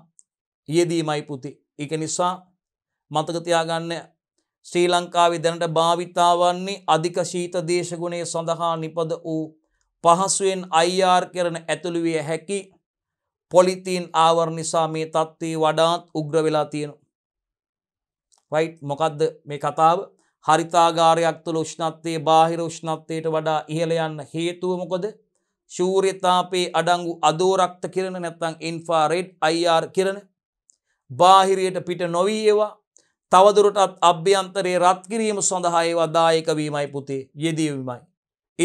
යෙදීමයි පුති. එක නිසා මතකතියාගන්න ශ්‍රී ලංකාවේ දැනට භාවිතාවන්නේ අධික ශීත දේශගුණය සඳහා නිපද වූ පහසුවෙන් අයියාර් කරන ඇතුළුවිය හැකි පොලිතීන් ආවර් නිසා මේ තත්ත්වී වඩාත් උග්‍ර වෙලා තියෙන. වයිට් මොකක්ද මේ කතාව හරිතාගාරයක් තුළ ෂ්නත්තයේ බාහිර ෂ්නත්තයට වඩා ඉහළ යන්න හේතුවමකොද ශූරතාපේ අඩංගු අදෝරක්ත කරන නැත්තං ඉන්ෆාරෙඩ් අයිR කරන බාහිරයට පිට නොවී ඒවා තවදුරටත් අභ්‍යන්තරයේ රත්කිරීම සඳහා ඒවා දායක වීමයි පුතේ යෙදීමයි.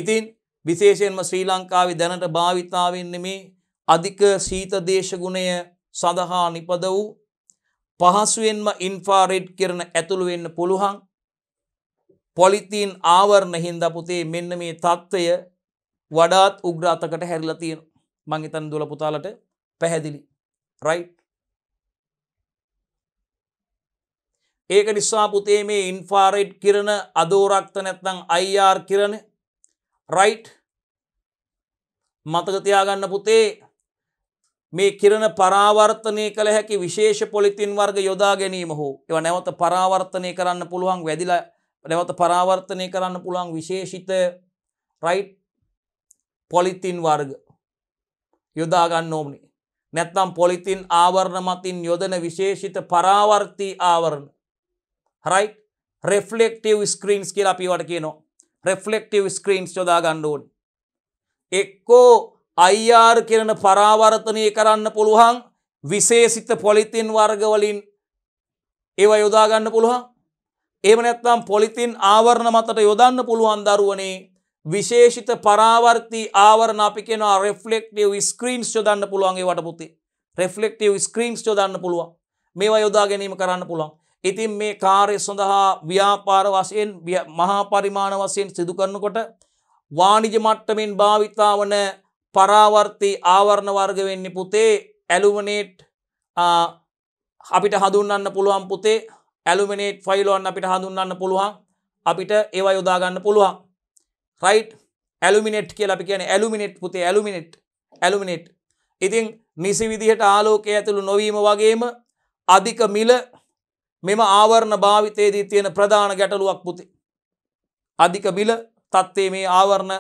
ඉතින් විශේෂයෙන්ම ශ්‍රී ලංකාවේ දැනට භාවිතාවෙන්න මේ අධික සීත දේශගුණය සඳහා නිපද වූ පහසුවෙන්ම ඉන්ෆාරෙඩ් කරන ඇතුළු වෙන්න පුළුවන් පොලිතීන් ආවරණ හින්දා පුතේ මෙන්න මේ தত্ত্বය වඩාත් උග්‍රාතකට හැරිලා තියෙනවා මං හිතන්නේ දුල පුතාලට පැහැදිලි රයිට් ඒක නිසා පුතේ මේ ඉන්ෆාරෙඩ් කිරණ අදෝරක්ත නැත්නම් IR කිරණ රයිට් මතකතියාගන්න පුතේ මේ කිරණ පරාවර්තනය කළ හැකි විශේෂ පොලිතින් වර්ග යොදා ගැනීම හෝ එව නැවත පරාවර්තනය කරන්න පුළුවන් වැදිලා නැවත පරාවර්තනය කරන්න පුළුවන් විශේෂිත රයිට් පොලිතින් වර්ග යොදාගන්න ඕමනි නැත්නම් පොලිතින් ආවරණ මතින් යොදන විශේෂිත පරාවර්තී ආවරණ හරයිට් රෙෆලෙක්ටව ස්ක්‍රීන්ස් කියලා අපිවට කියනවා රෙෆලෙක්ටව ස්ක්‍රීන්ස් යොදා ගණ්ඩුවන්. එක්කෝ අයිආර් කරන පරාවර්තනය කරන්න පුළුවන් විශේසිත පොලිතින් වර්ගවලින් ඒව යොදාගන්න පුළුවන් ඒම නැත්නම් පොලිතින් ආවරණ මතට යොදන්න පුළුවන් දරුවනේ විශේෂිත පරාවර්ති ආවරණ අපි කෙනවා රෙෆලෙක්ටව ස්ක්‍රීන්ස් යොදන්න පුළුවන්ගේ වටපුති රෙෆලෙක්ටව ස්ක්‍රීන්ස් යොදන්න පුළුවන් මේවා යොදා ගැනීම කරන්න පුළුවන් ඉතින් මේ කාර්ය සඳහා ව්‍යාපාර වශයෙන් මහා පරිමාණ වශයෙන් සිදු කරනකොට වාණිජ මට්ටමින් භාවිතා වන පරාවර්ති ආවරණ වර්ග වෙන්නේ පුතේ ඇලුමිනේට් අපිට හඳුන්වන්න පුළුවන් පුතේ ඇලුමිනේට් ෆයිලෝන් අපිට හඳුන්වන්න පුළුවන් අපිට ඒවා යොදා ගන්න පුළුවන් රයිට් ඇලුමිනේට් කියලා අපි කියන්නේ ඇලුමිනේට් පුතේ ඇලුමිනේට් ඇලුමිනේට් ඉතින් නිසි විදිහට ආලෝකය ඇතුළු නොවීම වගේම අධික මිල මෙම ආවරණ භාවිතයේදී තියෙන ප්‍රධාන ගැටලුවක් පුතේ. අධික බිල තත්ත්වේ මේ ආවරණ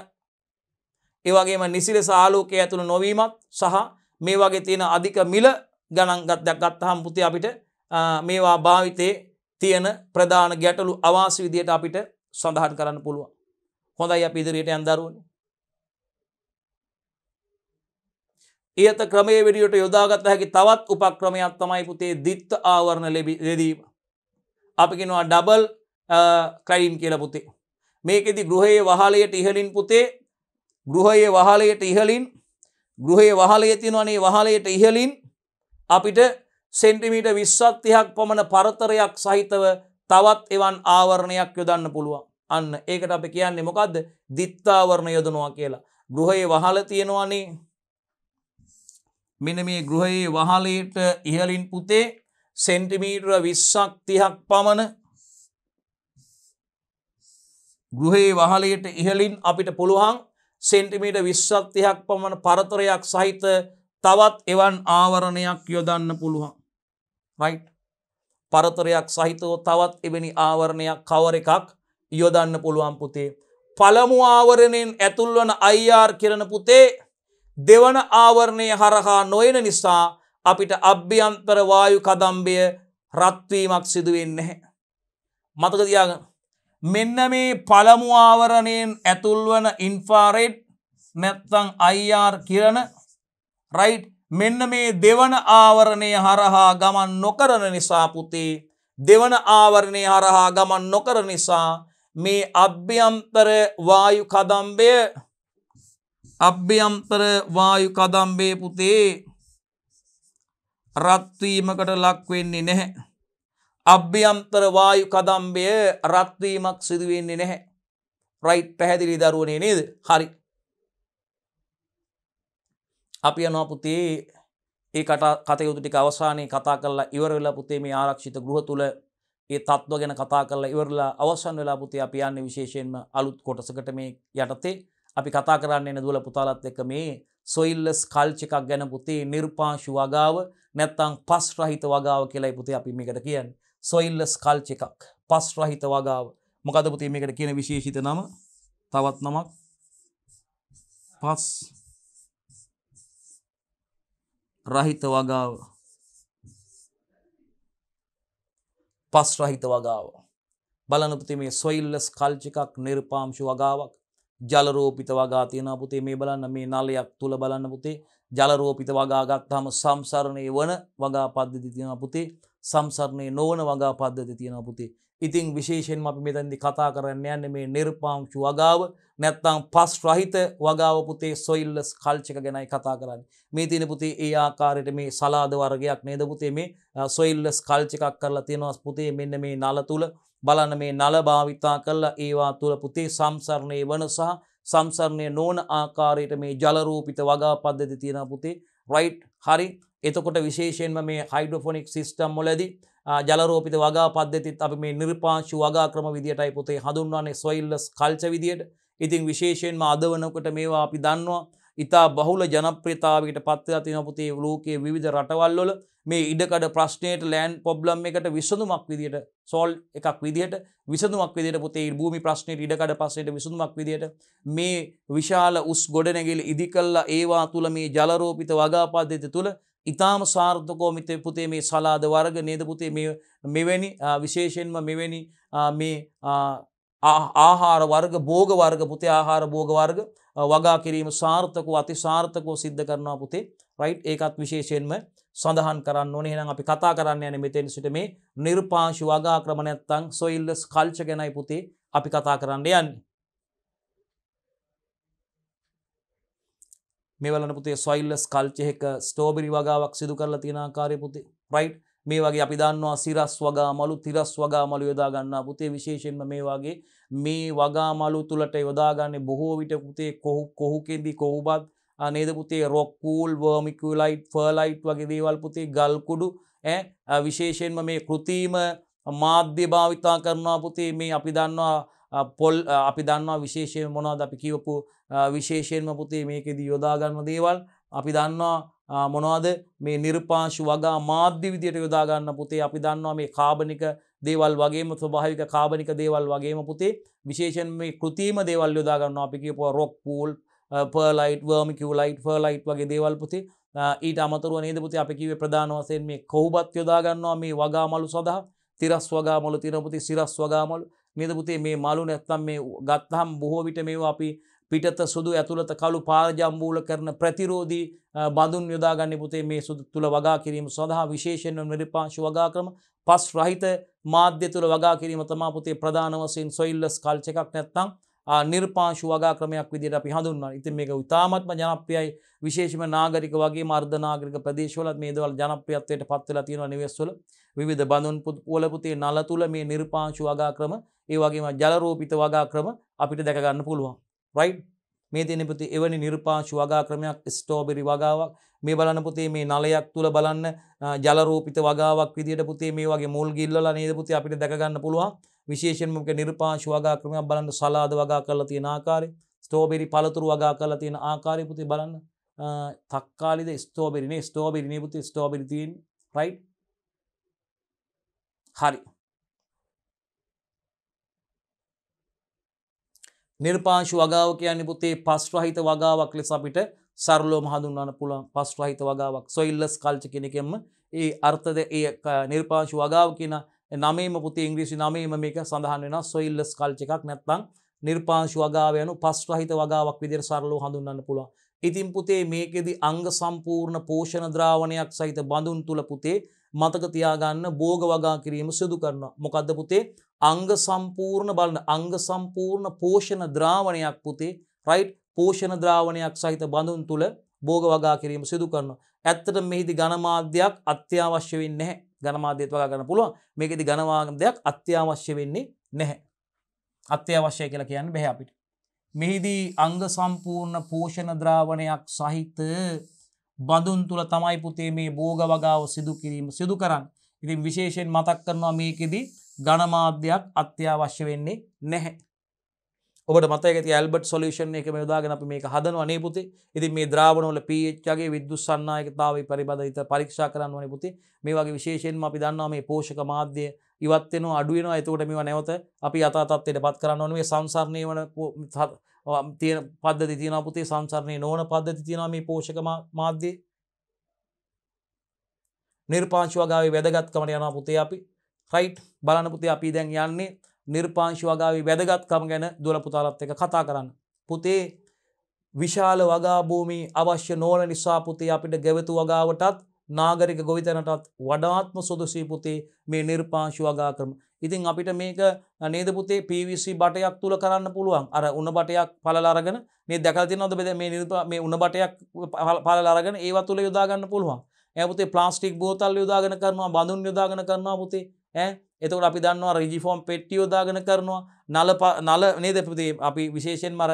ඒවගේම නිසිලෙස ආලෝකය ඇතුළ නොවීමත් සහ මේ වගේ තියෙන අධික මිල ගණන්ගත්යක් ගත්තහම් පුතේ අපිට මේවා භාවිතයේ තියෙන ප්‍රධාන ගැටලු අවාසි විදියට අපිට සඳහන් කරන්න පුළුවන්. හොඳයි අප ඉදිරියට යන්දරුවනි. ඉහත ක්‍රමේ විඩියට යොදාගත හැකි තවත් උපක්‍රමයක් තමයි පුතේ දිත්ත ආවරණ ලෙදීම. අපිගෙනවා ඩබල් ක්‍රයිම් කියල පුතේ මේකෙති ගෘහයේ වහලයට ඉහලින් පුතේ ගෘහයේ වහලයට ඉහලින් ගෘහයේ වහලය තිනවනේ වහලයට ඉහලින් අපිට සෙන්ටිමීට විශ්වත්තියක් පමණ පරතරයක් සහිතව තවත් එවන් ආවරණයක් යොදන්න පුළුවන් අන්න ඒකට අප කියන්නේ මොකක්ද දිත්තාවරණ යොදනවා කියලා ගෘහයේ වහල තියෙනවානේ මෙන මේ ගෘහයේ වහලයට ඉහලින් පුතේ සෙන්ටිමීට්‍ර විස්සක් තිහක් පමණ ගෘහේ වහලයට ඉහලින් අපිට පුළුවන් සෙන්ටිමීට විශ්සක් තිහක් පමණ පරතරයක් සහිත තවත් එවන් ආවරණයක් යොදන්න පුළුවන් රයි් පරතරයක් සහිතව තවත් එවැනි ආවරණයක් කවර එකක් යොදන්න පුළුවන් පුතේ පළමු ආවරණයෙන් ඇතුල්වන අයිR කරන පුතේ දෙවන ආවරණය හරහා නොයන නිසා අපිට අභ්‍යන්තර වායු කදම්බය රත්වීමක් සිදුවෙන් නැහැ. මතකතියාගන්න. මෙන්න මේ පළමු ආවරණයෙන් ඇතුල්වන ඉන්ෆාරෙට් නැත්තං අයිR කිරණ රයිට් මෙන්න මේ දෙවන ආවරණය හරහා ගමන් නොකරන නිසා පුතේ දෙවන ආවරණය හරහා ගමන් නොකර නිසා මේ අභ්‍යන්තර වායු කදම්බය අභ්‍යන්තර වායු කදම්බේ පුතේ රත්වීමකට ලක්වෙන්නේ නැහැ. අභ්‍යන්තරවායු කදම්බය රත්වීමක් සිදුවෙන්නේ නැහැ. රයිට් පැහැදිලි දරුවනේ නේද හරි. අපි යනවා පුතේ ඒ කටයුතු ටික අවසානයේ කතා කරලා ඉවර වෙලා පුතේ මේ ආරක්ෂිත ගෘහ තුල ඒ තත්ත්ව ගැන කතා කරලා ඉවරලා අවසන් වෙලා පුතේ අපි යන්නේ විශේෂයෙන්ම අලුත් කොටසකට මේ යටතේ අපි කතා කරන්න එන දුවල පුතාලත් එක්ක මේ සොයිල්ලස් කල්ච් එකක් ගැන පුතේ නිර්පාංශු වගාව නැත්තං පස් රහිත වගාව කියලායි පුතේ අපි මේකට කියන්නේ. සොයිල්ලස් කල්ච් එකක්. පස් රහිත වගාව. මොකද පුතේ මේකට කියන විශේෂිත නම? තවත් නමක්. පස් රහිත වගාව. පස් රහිත වගාව. බලන්න පුතේ මේ සොයිල්ලස් කල්ච් එකක් නිර්පාංශු වගාවක්. ජලරෝපිත වගා තියෙන පුතේ මේ බලන්න මේ නලයක් තුළ බලන්න පුතේ ජලරෝපිත වගා ගත්තාම සම්සරණය වන වගා පද්ධති තියෙන පුතේ සම්සරණය නොවන වගා පද්ධති තියෙන පුතේ ඉතිං විශේෂෙන් අපි මෙතැදි කතා කරන්න යන්න මේ නිර්පාංචු වගාව නැත්තං පස් රහිත වගාව පුතේ සොයිල්ලස් කල්චක ගැනයි කතා කරන්න මේ තියෙන පුතේ ඒ ආකාරයට මේ සලාද වර්ගයක් නේද පුතේ මේ සොයිල්ලස් කල්චිකක් කරලා තියෙනවස් පුතේ මෙන්න මේ නල තුළ බලන මේ නල භාවිතා කල්ලා ඒවා තුළ පුතේ සම්සරණය වන සහ සම්සරණය නෝන ආකාරයට මේ ජලරූපිත වගා පද්ධති තියෙන පුතේ රයිට් හරි එතකොට විශේෂයෙන්ම මේ හයිඩෝෆොනික් සිිස්ටම් මොලදි ජලරෝපිත වගා පද්ධතිත් අප මේ නිර්පාංශු වගා ක්‍රම විදිටයි පුතේ හඳුන්වන්නේ ස්වයිල්ලස් කල්ච විදියට ඉතින් විශේෂයෙන්ම අද වනකොට මේවා අපි දන්නවා ඉතා බහුල ජනප්‍රතාවකට පත්වලා තියෙන පුතේ ලෝකයේ විවිධ රටවල්වල මේ ඉඩකඩ ප්‍රශ්නයට ලෑන්ඩ් ප්‍රොබ්ලම් එකට විසඳුමක් විදියට සෝල් එකක් විදියට විසඳුමක් විදියට පුතේ භූමි ප්‍රශ්නයට ඉඩකඩ ප්‍රශ්නයට විසඳුමක් විදියට මේ විශාල උස් ගොඩනැගිලි ඉදි කළා ඒවා තුල මේ ජලරෝපිත වගා පද්ධතිය තුල ඉතාම සාර්ථකෝ මිතේ පුතේ මේ සලාද වර්ග නේද පුතේ මේ මෙවැනි විශේෂයෙන්ම මෙවැනි මේ ආහාර වර්ග භෝග වර්ග පුතේ ආහාර භෝග වර්ග වගා කිරීම සාර්ථකව අතිසාර්ථකව සිද්ධ කරනවා පුතේ රයිට් ඒකත් විශේෂයෙන්ම සඳහන් කරන්න ඕනේ එහෙනම් අපි කතා කරන්න යන්නේ මෙතෙන් සිට මේ නිර්පාංශ වගා ක්‍රම නැත්තම් සොයිල්ලස් කල්චර් ගැනයි පුතේ අපි කතා කරන්න යන්නේ මේ වලන පුතේ සොයිල්ලස් කල්චර් එක ස්ට්‍රෝබෙරි වගාවක් සිදු කරලා තියෙන ආකාරය පුතේ රයිට් මේ වගේ අපි දන්නවා සිරස් වගා මලු තිරස් වගා මලු යොදා ගන්නා පුතේ විශේෂයෙන්ම මේ වගේ මේ වගාමලු තුළට යොදාගන්න බොහෝ විට පුතේ කොහු කොහුකෙදි කොහුබත් නේද පුතේ රොක්කූල් වර්මිකලයිට් ෆර්ලයිට් වගේ දේවල් පුතේ ගල්කුඩු විශේෂයෙන්ම මේ කෘතිීම මාධ්‍ය භාවිතා කරනවා පුතේ මේ අපි දන්නවා පොල් අපි දන්නවා විශේෂයෙන් මොනවද අපි කියවපු විශේෂයෙන්ම පුතේ මේකෙදී යොදාගන්න දේවල් අපි දන්නවා මොනවද මේ නිර්පාශු වගා මාධ්‍ය විදියට යොදාගන්න පුතේ අපි දන්නවා මේ කාබනික දේවල් වගේ ස්වභාවික කාබනික දේවල් වගේම පුතේ විශේෂෙන් මේ කෘතිීම දේවල් යොදාගන්න අපි කියපුව රොක් පූල් පර්ලයිට් වර්මිකවලයිට් ෆර්ලයිට් වගේ දේවල් පුතේ ඊට අමතරුව නේද පුති අපි කිවේ ප්‍රධාන වසයෙන් මේ කවුබත් යොදාගන්නවා මේ වගාමලු සඳහා තිරස් වගාමලු තිරපුති සිරස් වගාමලු නිදපුතේ මේ මලු නැත්තම් මේ ගත්තහම් බොහෝ විට මේවා අපි පිටත සුදු ඇතුළත කළු පාරජම්බූල කරන ප්‍රතිරෝධී බඳුන් යොදාගන්න පුතේ මේ සුදු තුළ වගා කිරීම සඳහා විශේෂෙන්ව නිර්පාංශි වගා ක්‍රම පස් රහිත මාධ්‍ය තුළ වගා කිරීම තමා පුතේ ප්‍රධාන වශයෙන් සොයිල්ලස් කල්ච එකක් නැත්තම් නිර්පාංශු වගා ක්‍රමයක් විදිහට අපි හඳුන්වනවා. ඉතින් මේක ඉතාමත්ම ජනප්‍රියයි. විශේෂයෙන්ම නාගරික වගේම අර්ධ නාගරික ප්‍රදේශවලත් මේ දේවල් ජනප්‍රියත්වයට පත් වෙලා තියෙනවා නිවෙස්වල. විවිධ බඳුන් පොළ පුතේ නල තුල මේ නිර්පාංශු වගා ක්‍රම, ඒ වගේම ජලරූපිත වගා ක්‍රම අපිට දැක ගන්න පුළුවන්. රයි් මේ දෙන පුති එවැනි නිර්පාංශි වගා ක්‍රමයක් ස්ටෝබෙරි වගාවක් මේ බලන පුතේ මේ නලයක් තුළ බලන්න ජලරූපිත වගාවක් විදිට පුතේ මේ වගේ මුල් ගිල්ල නේද පුති අපිට දැකගන්න පුළුවන් විශේෂෙන්මක නිර්පාංශි වගා ක්‍රමයක් බලන්න සලාද වගා කරලා තියෙන ආකාරය ස්ටෝබෙරි පලතුරු වගා කරලා තියෙන ආකාරය පුති බලන්න තක්කාලිද ස්ටෝබෙරිනේ ස්ටෝබෙරිනේ පුති ස්ටෝබෙරි තියෙන් රයි් හරි නිර්පාංශු වගාව කියන්නේ පුතේ පස්රහිත වගාවක් ලෙස අපිට සරලෝම හඳුන්වන්න පුළුවන් පස්රහිත වගාවක් සොයිල්ලස් කල්ච කියන එකෙන්ම ඒ අර්ථද ඒ නිර්පාංශු වගාව කියන නමේම පුතේ ඉංග්‍රීසි නමේම මේක සඳහන් වෙනවා සොයිල්ලස් කල්ච එකක් නැත්නම් නිර්පාංශු වගාව යනු පස්රහිත වගාවක් විදිහට සරලව හඳුන්වන්න පුළුවන්. ඉතින් පුතේ මේකෙදි අංග සම්පූර්ණ පෝෂණ ද්‍රාවණයක් සහිත බඳුන් තුල පුතේ මතක තියාගන්න භෝග වගා කිරීම සිදු කරනවා. මොකද්ද පුතේ අංග සම්පූර්ණ බලන අංග සම්පූර්ණ පෝෂණ ද්‍රාවණයක් පුතේ රයිට් පෝෂණ ද්‍රාවණයක් සහිත බඳුන් තුළ බෝග වගා කිරීම සිදු කරනවා. ඇත්තට මෙහිදී ඝනමාධ්‍යයක් අත්‍යවශ්‍ය වෙන්නේ නැහැ. ඝනමාධ්‍යයත් වගා කරන්න පුළුවන්. මේකෙදී ඝනමාධ්‍යයක් අත්‍යවශ්‍ය වෙන්නේ නැහැ. අත්‍යවශ්‍ය කියලා කියන්න බෑ අපිට. මෙහිදී අංග සම්පූර්ණ පෝෂණ ද්‍රාවණයක් සහිත බඳුන් තුළ තමයි පුතේ මේ බෝග වගාව සිදු කිරීම සිදු කරන්නේ. ඉතින් විශේෂයෙන් මතක් කරනවා මේකෙදී ගණමාධ්‍යයක් අත්‍යවශ්‍ය වෙන්නේ නැහැ. ඔබට මතක ඇල්බට සොලිෂන් එක යොදාගෙන අපි මේක හදන අනේ පුතේ ඉති මේ ද්‍රාවනවල පච්චගේ විද්දු සන්නායකතාව පරිබදහිත පරීක්ෂා කරන්න වන පුතේ මේ වගේ විශේෂෙන්ම අපි දන්නවා මේ පෝෂක මාධ්‍යය ඉවත්වෙන අඩුවන අතකට මෙව නැවත අපි අතාතත්වයට පත් කරන්න නොේ සංසරණය වන තිය පද්ධ තින පුතේ සංසරණය නොන පද්ධති තින මේ පෝෂක මාධ්‍යය නිර්පාංශවගාව වැදගත්කමට යන පුතේ අපි රයිට් බලනපුති අපි දැන් යන්නේ නිර්පාංශි වගාවේ වැදගත්කම ගැන දුවල පුතාලත් එක කතා කරන්න. පුතේ විශාල වගාභූමි අවශ්‍ය නෝන නිසා පුතේ අපිට ගෙවතු වගාවටත් නාගරික ගොවිතැනටත් වඩාත්ම සුදුසී පුතේ මේ නිර්පාංශි වගා ක්‍රම. ඉතින් අපිට මේක නේද පුතේ PVC බටයක් තුල කරන්න පුළුවන්. අර උණ බටයක් පළලා අරගෙන මේ දැකලා තියෙනවද බෙද මේ මේ උණ බටයක් පළලා අරගෙන ඒව තුල යොදා ගන්න පුළුවන්. එයා පුතේ ප්ලාස්ටික් බෝතල් යොදාගෙන කරනවා, බඳුන් යොදාගෙන කරනවා පුතේ. එතකට අපි දන්නවා රජිෆෝම් පෙට්ටි යෝදාගෙන කරනවා නල නල නේදපති අපි විශේෂෙන් මර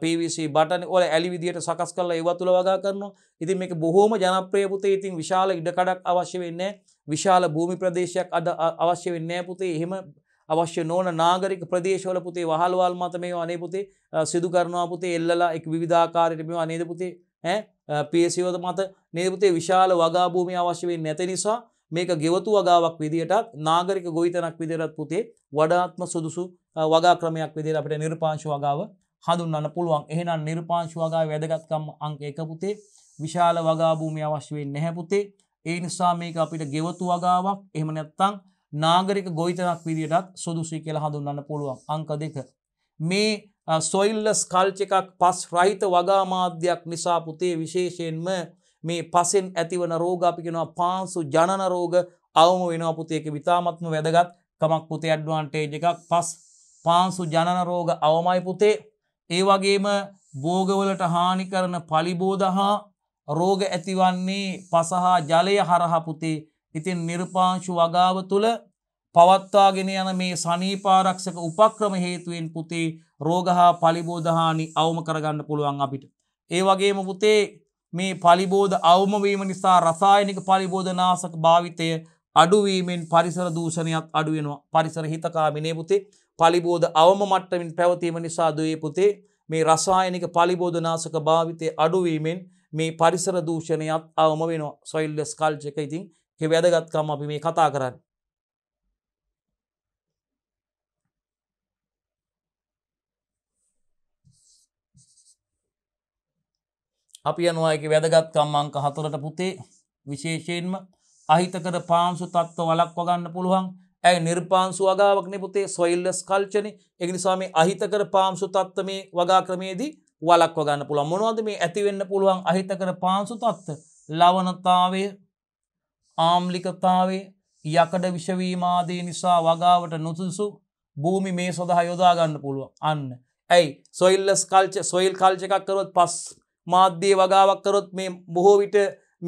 පිවිසි බටන ඔල ඇලි විදියට සකස් කරලා ඒවතුළ වගා කරනවා ඉතින් මේක බොහෝම ජනප්‍රය පුතේ ඉතින් විශාල ඉඩකඩක් අවශ්‍ය වෙන්නේ විශාල භූමි ප්‍රදේශයක් අද අවශ්‍ය වෙන්නේ පුතේ එහෙම අවශ්‍ය නෝන නාගරික ප්‍රදේශවල පුතේ වහල්වල් මත මේ අනේ පුතේ සිදු කරනවා පුතේ එල්ලලා එක් විධාකාරයට මෙ අනේද පුතේ පියසිවද මත නේපුතේ විශාල වගාභූමි අවශ්‍ය වෙන්නේ නැති නිසා මේක ගෙවතු වගාවක් විදිහටත් නාගරික ගොවිතනක් විදිරත් පුතේ වඩාත්ම සුදුසු වගා ක්‍රමයක් විදිර අපට නිර්පාංශ වගාව හඳුන්න්න පුළුවන් එහෙනම් නිර්පාංශ වගා වැදගත්කම් අංක එක පුතේ විශාල වගාභූමි අවශ්‍යවෙන් නැහැපුතේ ඒ නිසා මේක අපිට ගෙවතු වගාවක් එහෙම නැත්තං නාගරික ගොයිතනක් විදිටත් සුදුසි කියලා හඳුන්න්න පුළුවන් අංක දෙක. මේ සොයිල්ල ස්කල්ච එකක් පස් රහිත වගාමාධ්‍යයක් නිසා පුතේ විශේෂයෙන්ම මේ පසෙන් ඇතිවන රෝග අපි කියනවා පාන්සු ජනන රෝග අවම වෙනවා පුතේ ඒක විතාමත්ම වැදගත් කමක් පුතේ ඇඩ්වාන්ටේජ් එකක් පස් පාන්සු ජනන රෝග අවමයි පුතේ ඒ වගේම භෝගවලට හානි කරන පලිබෝධ හා රෝග ඇතිවන්නේ පසහා ජලය හරහා පුතේ ඉතින් නිර්පාංශු වගාව තුළ පවත්වාගෙන යන මේ සනීපාරක්ෂක උපක්‍රම හේතුවෙන් පුතේ රෝගහා පලිබෝධහානි අවම කරගන්න පුළුවන් අපිට. ඒ වගේම පුතේ මේ පලිබෝධ අවමවීම නිසා රසායනික පලිබෝධනාසක භාවිතය අඩුවීමෙන් පරිසර දූෂණයක් අඩුවෙනවා පරිසර හිතකාමිනේ පුතේ පලිබෝධ අවම මට්ටමින් පැවතීම නිසා දයේ පුතේ මේ රසායනික පලිබෝධනාසක භාවිතය අඩුවීමෙන් මේ පරිසර දූෂණයක් අවම වෙනවා සොයිල්ලස් කල්චක ඉතින් කෙවැදගත්කම් අපි මේ කතා කරන්න අපි අනුවයක වැදගත්කම් අංක හතරට පුතේ විශේෂයෙන්ම අහිතකර පාන්සු තත්ව වලක්ව ගන්න පුළුවන් ඇයි නිර්පාන්සු වගාවක්න පුතේ සොයිල්ලස් කල්චන එනිසා මේ අහිතකර පාම්සු තත්ව මේ වගා ක්‍රමේදී වලක්ව ගන්න පුළුවන් මොනවද මේ ඇතිවෙන්න පුළුවන් අහිතකර පාන්සු තත්ත ලවනතාවේ ආම්ලිකතාවේ යකඩ විශවීමාදී නිසා වගාවට නොතුසු භූමි මේ සොඳහ යොදාගන්න පුළුව අන්න ඇයි සොයිල්ලස් කල්ච සොයිල් කල්ච එකක් කරොත් පස් මාධ්‍යයේ වගාවක් කරොත් මේ බොහෝ විට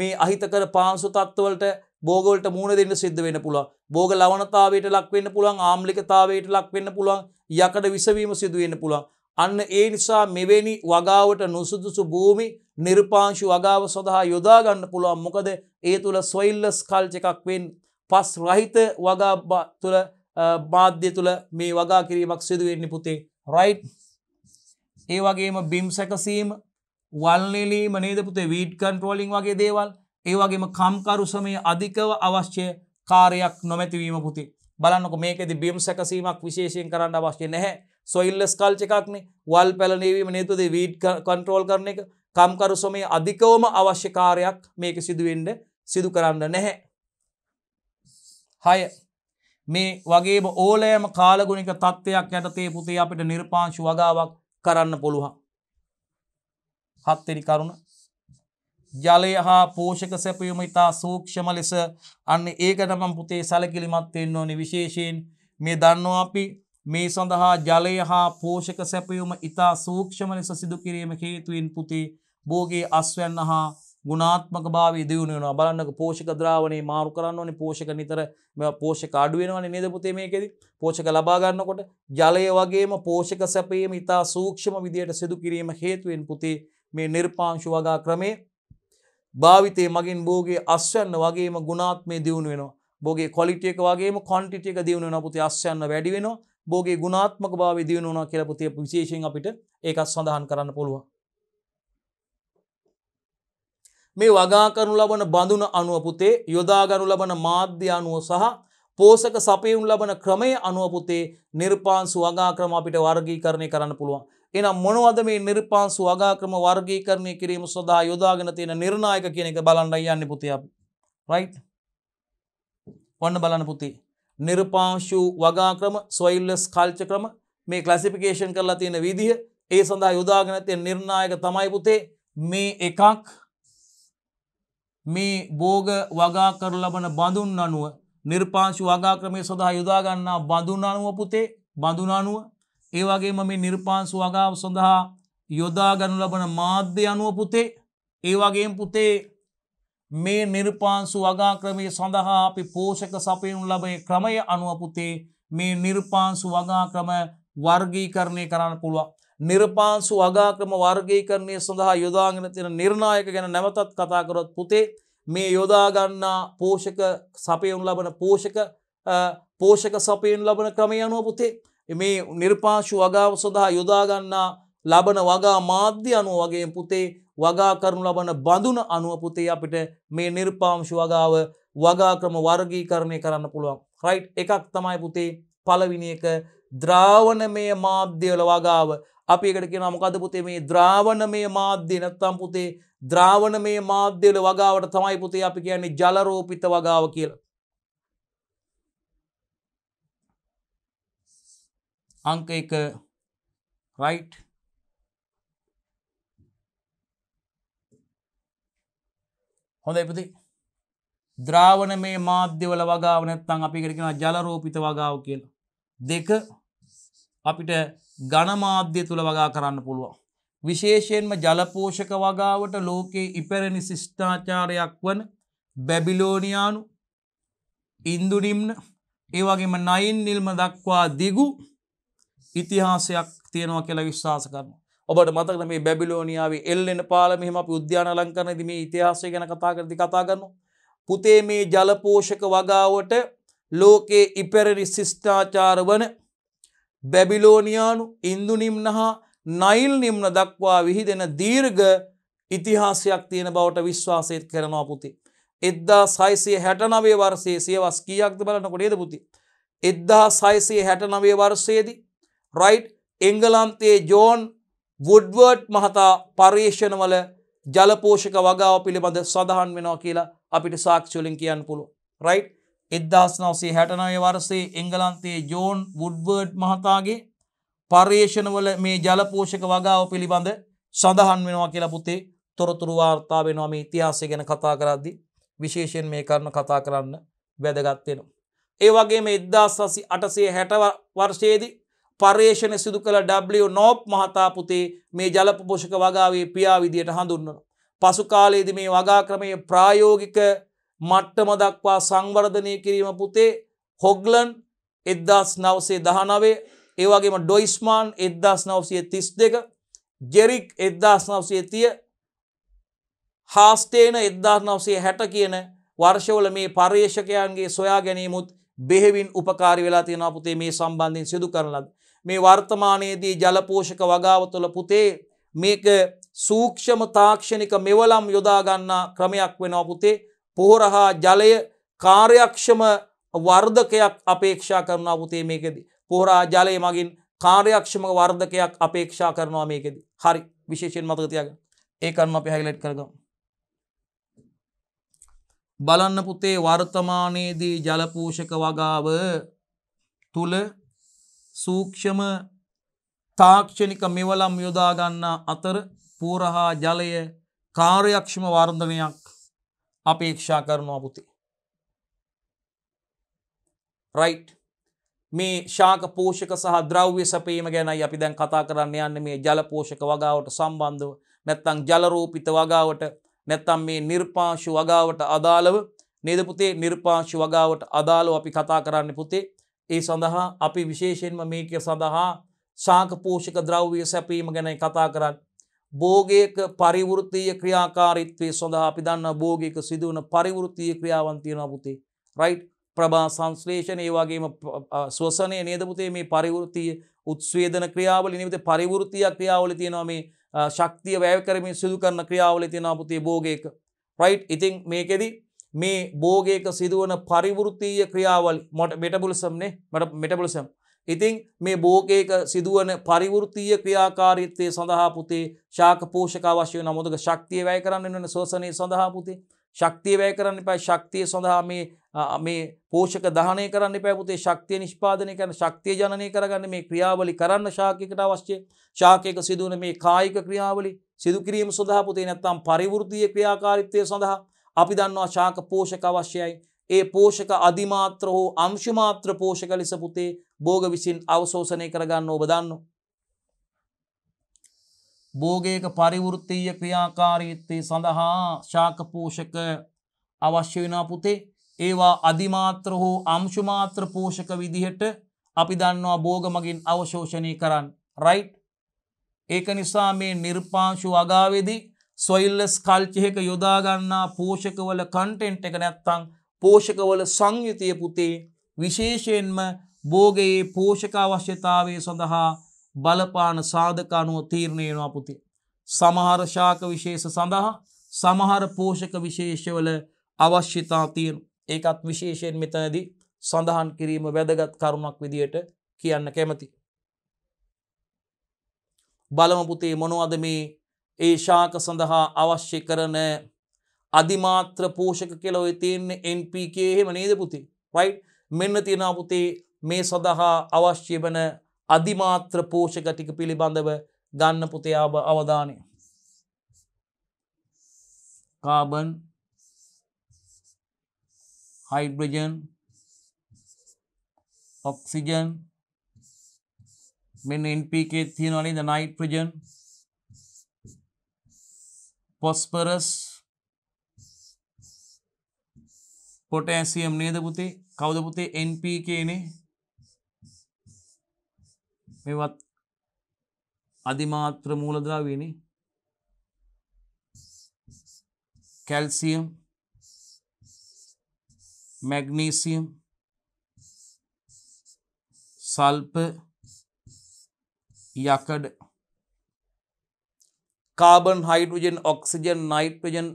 මේ අහිතකර පාංශු තත්ත්වවලට බෝගවලට මූුණ දෙන්න සිද්ධ වෙන පුළුවන් බෝග ලවනතාවයට ලක්වෙන්න පුළුවන් ආම්ලිකතාවයට ලක්වෙන්න පුළුවන් යකට විසවීම සිදුවෙන්න පුළුවන් අන්න ඒ නිසා මෙවැනි වගාවට නුසුදුසු භූමි නිර්පාංශු වගාව සඳහා යොදාගන්න පුළුවන් මොකද ඒ තුළ ස්වයිල්ලස් කල්ච එකක්වෙන් පස් රහිත වගා තුළ බාධ්‍ය තුළ මේ වගා කිරීමක් සිදුවෙන්නේ පුතේ රයිට් ඒ වගේම බිම් සැකසීම වල්නිලීම නේද පුතේ වීඩ් කන්ට්‍රෝලිං වගේ දේවල් ඒ වගේම කම්කරු සමය අධිකව අවශ්‍ය කාර්යයක් නොමැතිවීම පුතේ බලන්නක මේකෙද බිම් සැකසීමක් විශේෂයෙන් කරන්න අවශ්‍ය නැහැ සොයිල්ලස් කල්ච එකක්නේ වල් පැලනීවීම නේතුද වීඩ් කන්ට්‍රෝල් කරන එක කම්කරු සමය අධිකවම අවශ්‍ය කාර්යයක් මේක සිදුවෙන්ඩ සිදු කරන්න නැහැ හය මේ වගේ ඕලෑම කාලගුණික තත්ත්වයක් ඇතතේ පුතේ අපිට නිර්පාංශු වගාවක් කරන්න පුළුවන් හත්වෙනි කරුණ ජලය හා පෝෂක සැපයුම ඉතා සූක්ෂම ලෙස අන්න ඒකට මම පුතේ සැලකිලිමත් වෙන්න ඕනේ විශේෂයෙන් මේ දන්නවා අපි මේ සඳහා ජලය හා පෝෂක සැපයුම ඉතා සූක්ෂම ලෙස සිදු කිරීම හේතුවෙන් පුතේ භෝගේ අස්වැන්න හා ගුණාත්මක භාවය දියුණු වෙනවා බලන්නක පෝෂක ද්‍රාවණේ මාරු කරන්න ඕනේ පෝෂක නිතර මේ පෝෂක අඩු වෙනවනේ නේද පුතේ මේකෙදි පෝෂක ලබා ගන්නකොට ජලය වගේම පෝෂක සැපයීම ඉතා සූක්ෂම විදියට සිදු කිරීම හේතුවෙන් පුතේ මේ නිර්පාංශු වගා ක්‍රමේ භාවිතය මගින් බෝගේ අස්වන්න වගේම ගුණාත්මේ දියුණු වෙනවා බෝගේ කොලිටියක වගේම කොන්ටිටියක දියුණු වෙනවා පුතේ අස්වන්න වැඩි වෙනවා බෝගේ ගුණාත්මක භාවය දියුණු වෙනවා කියලා පුතේ විශේෂයෙන් අපිට ඒකත් සඳහන් කරන්න පුළුවන් මේ වගා කරනු ලබන බඳුන අනුව පුතේ යොදා ගනු ලබන මාධ්‍ය අනුව සහ පෝසක සපයුන් ලබන ක්‍රමය අනුව පුතේ නිර්පාංශු වගා ක්‍රම අපිට වර්ගීකරණය කරන්න පුළුවන් එනම් මොනවද මේ නිර්පාන්සු අගාක්‍රම වර්ගීකරණය කිරීම සඳහා යොදාගෙන තියෙන නිර්ණායක කියන එක බලන්න යන්නේ පුතේ අපි. රයිට්? ඔන්න බලන්න පුතේ. නිර්පාංශු වගාක්‍රම සොයිල්ලස් කල්ච ක්‍රම මේ ක්ලැසිෆිකේෂන් කරලා තියෙන විදිහ ඒ සඳහා යොදාගෙන තියෙන නිර්ණායක තමයි පුතේ මේ එකක් මේ භෝග වගා කර ලබන බඳුන් අණුව නිර්පාංශු වගා ක්‍රමය සඳහා යොදා ගන්නා බඳුන් අණුව පුතේ බඳුන් අණුව ඒවගේම මේ නිර්පාන් සුවගාව සඳහා යොදාගනු ලබන මාධ්‍ය අනුව පුතේ ඒවගේ පුතේ මේ නිර්පාන්සු වගා ක්‍රමය සඳහා අපි පෝෂක සපයනු ලබේ ක්‍රමය අනුව පුතේ මේ නිර්පාන්සු වගා ක්‍රම වර්ගීකරණය කරන්න පුළුවන්. නිර්පාන්සු වගාක්‍රම වර්ගීකරණය සඳහා යොදාගෙන තින නිර්ණායක ගැන නැවතත් කතාකරොත් පුතේ මේ යොදාගන්නා පෝෂක සපයුන් ලබන පෝෂක පෝෂක සපයෙන් ලබන ක්‍රමය අනුව පුතේ මේ නිර්පාශු වගාව සඳහා යොදාගන්නා ලබන වගා මාධ්‍ය අනුව වගේ පුතේ වගා කරනු ලබන බඳුන අනුව පුතේ අපිට මේ නිර්පාංශු වගාව වගා ක්‍රම වර්ගීකරණය කරන්න පුළුවන්. රයිට් එකක් තමයි පුතේ පළවෙනි එක ද්‍රාවණමය මාධ්‍ය වල වගාව. අපි එකට කියනවා මොකද්ද පුතේ මේ ද්‍රාවණමය මාධ්‍ය නැත්තම් පුතේ ද්‍රාවණමය මාධ්‍ය වල වගාවට තමයි පුතේ අපි කියන්නේ ජල රෝපිත වගාව කියලා. अंक एक राइट හොඳ එපති ද්‍රාවන මේ මාධ්‍යවල වගාව නැත්තං අපි කරෙන ජලරෝපිත වගාව කියලා. දෙක අපිට ගණමාධ්‍ය තුළ වගා කරන්න පුළුවන්. විශේෂයෙන්ම ජලපෝෂක වගාවට ලෝකයේ ඉපැරණි ශිෂ්ඨාචාරයක් වන බැබිලෝනියානු ඉන්දුනිම්න ඒවගේම නයින් නිල්ම දක්වා දිගු ඉතිහාසයක් තියෙනවා කියලා විශ්වාස කරන. ඔබට මතකන මේ බැබිලෝනියාව එල්ලෙන පාල මෙහම අප උද්‍යාන ලංකරන ද මේ ඉතිහාසය ගැන කතා කරදි කතා කරනු. පුතේ මේ ජලපෝෂක වගාවට ලෝකයේ ඉපැරරි ශිෂ්ඨාචාර වන බැබිලෝනියානු ඉන්දු නිම්න හා නයිල් නිම්න දක්වා විහිදෙන දීර්ග ඉතිහාසයක් තියෙන බවට විශ්වාසයත් කරනවා පුති. එද්දා සයිසය හැටනවේ වර්සේ සියවස් කියයක්ද බලන්නකොට ඒද පුති. එද්දා සයිසය හැටනවේ වර්සේදී රයිට් එංගලන්තයේ ජෝන් වුඩ්වර්ඩ් මහතා පර්යේෂණවල ජලපෝෂක වගාව පිළිබඳ සඳහන් වෙනවා කියලා අපිට සාක්ෂලින් කියන්න පුළුව. රයිට් එද්දස් නවසේ හැටනය වර්සේ එංගලන්තයේ ජෝන් වුඩ්වර්ඩ් මහතාගේ පර්යේෂණවල මේ ජලපෝෂක වගාව පිළිබඳ සඳහන් වෙනවා කියලා පුතේ තොරතුරු වාර්තා වෙනවා මේ ඉතිහාසය ගැන කතා කරද්දි විශේෂයෙන් මේ කරන කතා කරන්න වැදගත්වෙනවා. ඒ වගේ මේ එද්දාස් සසි අටසේ හැට වර්ෂයේදී පර්යේෂණ සිදු කළ ඩබ්ලියෝ නෝප් මහතාපුතේ මේ ජලපපෝෂක වගාවේ පියා විදියට හඳුන්වන. පසු කාලයේද මේ වගා ක්‍රමය ප්‍රායෝගික මට්ටම දක්වා සංවර්ධනය කිරීම පුතේ හොග්ලන් එද්දස් නවසේ දහනවේ ඒවගේම ඩොයිස්මාන් එද්දස් නවසය තිස් දෙක ජෙරික් එද්දස් නවසය තිය හාස්ටේන එද්දා නවසේ හැට කියන වර්ෂවල මේ පර්යේෂකයන්ගේ සොයා ගැනීමුත් බෙහෙවින් උපකාරි වෙලා තියෙන අපතේ මේ සම්බන්ධයෙන් සිදු කරලද. මේ වර්තමානයේදී ජලපෝෂක වගාව තුළ පුතේ මේක සූක්ෂම තාක්ෂණික මෙවලම් යොදාගන්නා ක්‍රමයක් වෙනවා පුතේ පොහොරහා ජලය කාර්යක්ෂම වර්ධකයක් අපේක්ෂා කරනවා පුතේ මේකෙදී. පොහොරා ජලය මගින් කාර්යක්ෂම වර්ධකයක් අපේක්ෂා කරනවා මේකෙදී. හරි විශේෂයෙන් මතක තියාගන්න. ඒ කරුණ අපි හයිලයිට් කරගමු. බලන්න පුතේ වර්තමානයේදී ජලපෝෂක වගාව තුල සූක්ෂම තාක්ෂණික මෙවලම් යොදාගන්නා අතර පූරහා ජලය කාර්යක්ෂම වර්ධනයක් අපේක්ෂා කරනවා පුතේ. රයිට් මේ ශාක පෝෂක සහ ද්‍රව්‍ය සපීම ගැනයි අපි දැන් කතා කරන්න යන්න මේ ජලපෝෂක වගාවට සම්බන්ධව නැත්තං ජලරූපිත වගාවට නැත්තම් මේ නිර්පාශු වගාවට අදාළව නේද පුතේ නිර්පාශු වගාවට අදාළව අපි කතා කරන්න පුතේ ඒ සඳහා අපි විශේෂයෙන්ම මේක සඳහා ශාක පෝෂක ද්‍රව්‍ය සැපීම ගැන කතා කරන්න. බෝගයක පරිවෘතිය ක්‍රියාකාරිත්වය සඳහා අපි දන්න බෝගයක සිදුවන පරිවෘතිය ක්‍රියාවන්තියන පුතේ. රයිට් ප්‍රභා සංශ්ලේෂණ ඒ වගේම ස්වසනය නේදපුතේ මේ පරිවෘතිය උත්ස්වේදන ක්‍රියාවලි නිවිත පරිවෘතිය ක්‍රියාවල තියෙනවා මේ ශක්තිය වැය කරමින් සිදු කරන ක්‍රියාවල තියෙනවා පුතේ බෝගයක. රයිට් ඉතින් මේකෙදී මේ බෝගයක සිදුවන පරිවෘත්තීය ක්‍රියාවල් මොට මෙටබුලසම්නේ මට මෙටබුලසම් ඉතිං මේ බෝගයක සිදුවන පරිවෘතිය ක්‍රියාකාරීත්තය සඳහා පුතේ ශාක පෝෂක අවශ්‍යය නමුදක ශක්තිය වැය කරන්න වන සෝසනය සඳහා පුතේ ශක්තිය වැය කරන්න පයි ශක්තිය සඳහා මේ මේ පෝෂක දහනය කරන්න පැපුතේ ශක්තිය නිෂ්පාදනය කරන ශක්තිය ජනය කරගන්න මේ ක්‍රියාවලි කරන්න ශාකකට අවශ්‍ය ශාකයක සිදුවන මේ කායික ක්‍රියාවලි සිදුකිරීම සඳහා පුතේ නැත්තම් පරිවෘතිය ක්‍රියාකාරිත්තය සඳහා අපි දන්නවා ශාක පෝෂක අවශ්‍යයි. ඒ පෝෂක අධිමාත්‍ර හෝ අංශුමාත්‍ර පෝෂක ලෙස පුතේ බෝග විසින් අවශෝෂණය කරගන්න ඔබ දන්න. බෝගයක පරිවෘත්තීය ක්‍රියාකාරීත්තේ සඳහා ශාක පෝෂක අවශ්‍ය වෙනා පුතේ ඒවා අධිමාත්‍ර හෝ අංශුමාත්‍ර පෝෂක විදිහට අපි දන්නවා බෝග මගින් අවශෝෂණය කරන්න රයිට් ඒක නිසා මේ නිර්පාංශු අගාවෙදී සොයිල්ලස් කල්චිහෙක යොදාගන්නා පෝෂකවල කන්ටෙන්ට් එක නැත්තං පෝෂකවල සංයුතිය පුතේ විශේෂයෙන්ම බෝගයේ පෝෂක අවශ්‍යතාවය සඳහා බලපාන සාධකානුව තීරණයෙනවා පුතේ. සමහර ශාක විශේෂ සඳහා සමහර පෝෂක විශේෂවල අවශ්‍යතා තියෙන ඒකත් විශේෂයෙන් මෙතනදී සඳහන් කිරීම වැදගත් කරුණක් විදියට කියන්න කැමති. බලමපුතේ මොනවද මේ ඒ ශාක සඳහා අවශ්‍ය කරන අධිමාත්‍ර පෝෂක කෙලොව තියන්නේ NPK එහෙම නේද පුති රයි් මෙන්න තියෙනපුතේ මේ සඳහා අවශ්‍ය වන අධිමාත්‍ර පෝෂක ටික පිළිබඳව ගන්න පුතේ ආබ අවධානය කාබන් හයිබ්‍රජන් ඔක්සිජන් මෙන්න NPK තියෙනවනේ ද නයිට්‍රජන් පොස්පරස් පොටඇසියම් නේද පුතේ කවද පුතේ එන්ප කියනේ මෙවත් අධිමාත්‍ර මූලද්‍රාවනේ කැල්සියම් මැග්නීසියම් සල්ප යකඩ carbon, hydrogen, oxygen, nitrogen,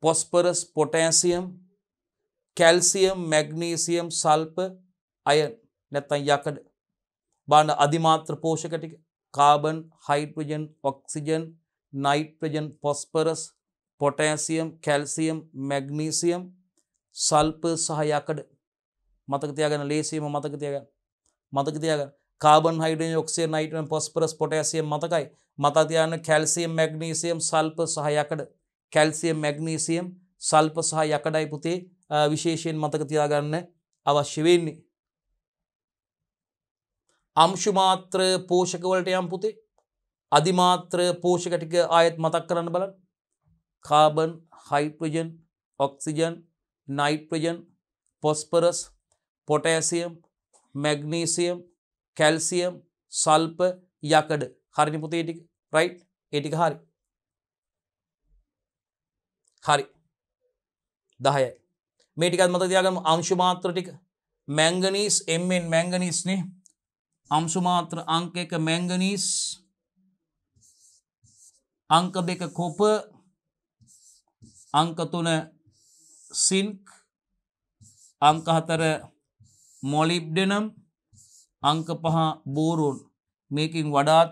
phosphorus, potassium, calcium magnesium sulphur අය නැත්තන් යකඩ බාන අධිමාත්‍ර පෝෂක ටික carbon hydrogen oxygen nitrogen phosphorus potassium calcium magnesium sulphur සහ යකඩ මතකතියාගන ලේසියම මතකතියග මතකතියාගන්න කාබන් හයිඩෙන් යොක්සේ නයිටන පොස්පරස් පොටසියම් මතකයි මතතියන්න කැල්සියම් මැග්නීසියම් සල්ප සහයකඩ කැල්සියම් මැග්නීසියම් සල්ප සහ යකඩයි පුතේ විශේෂයෙන් මතක තියාගන්න අවශ්‍ය වෙන්නේ. අම්ශුමාත්‍ර පෝෂකවලට යම් පුතේ අධිමාත්‍ර පෝෂකටික ආයත් මතක් කරන්න බලන් carbon hydrogen oxygen nitrogen phosphorus potassium magnesium calcium sulphur යකඩ හරිනි පුතේ ටික රයි් ඒටික හරි හරි දහයයි මේටිකත් මත දයාගම අංශුමාත්‍ර ටික මැංගනීස් එෙන් මැංගනිස්නේ අම්සුමාත්‍ර අංක එක මැංගනීස් අංක දෙක කොප අංක තුන සිල්ක් අංකහතර මොලිබ්ඩනම් අංක පහ බූරුන් මේකින් වඩාත්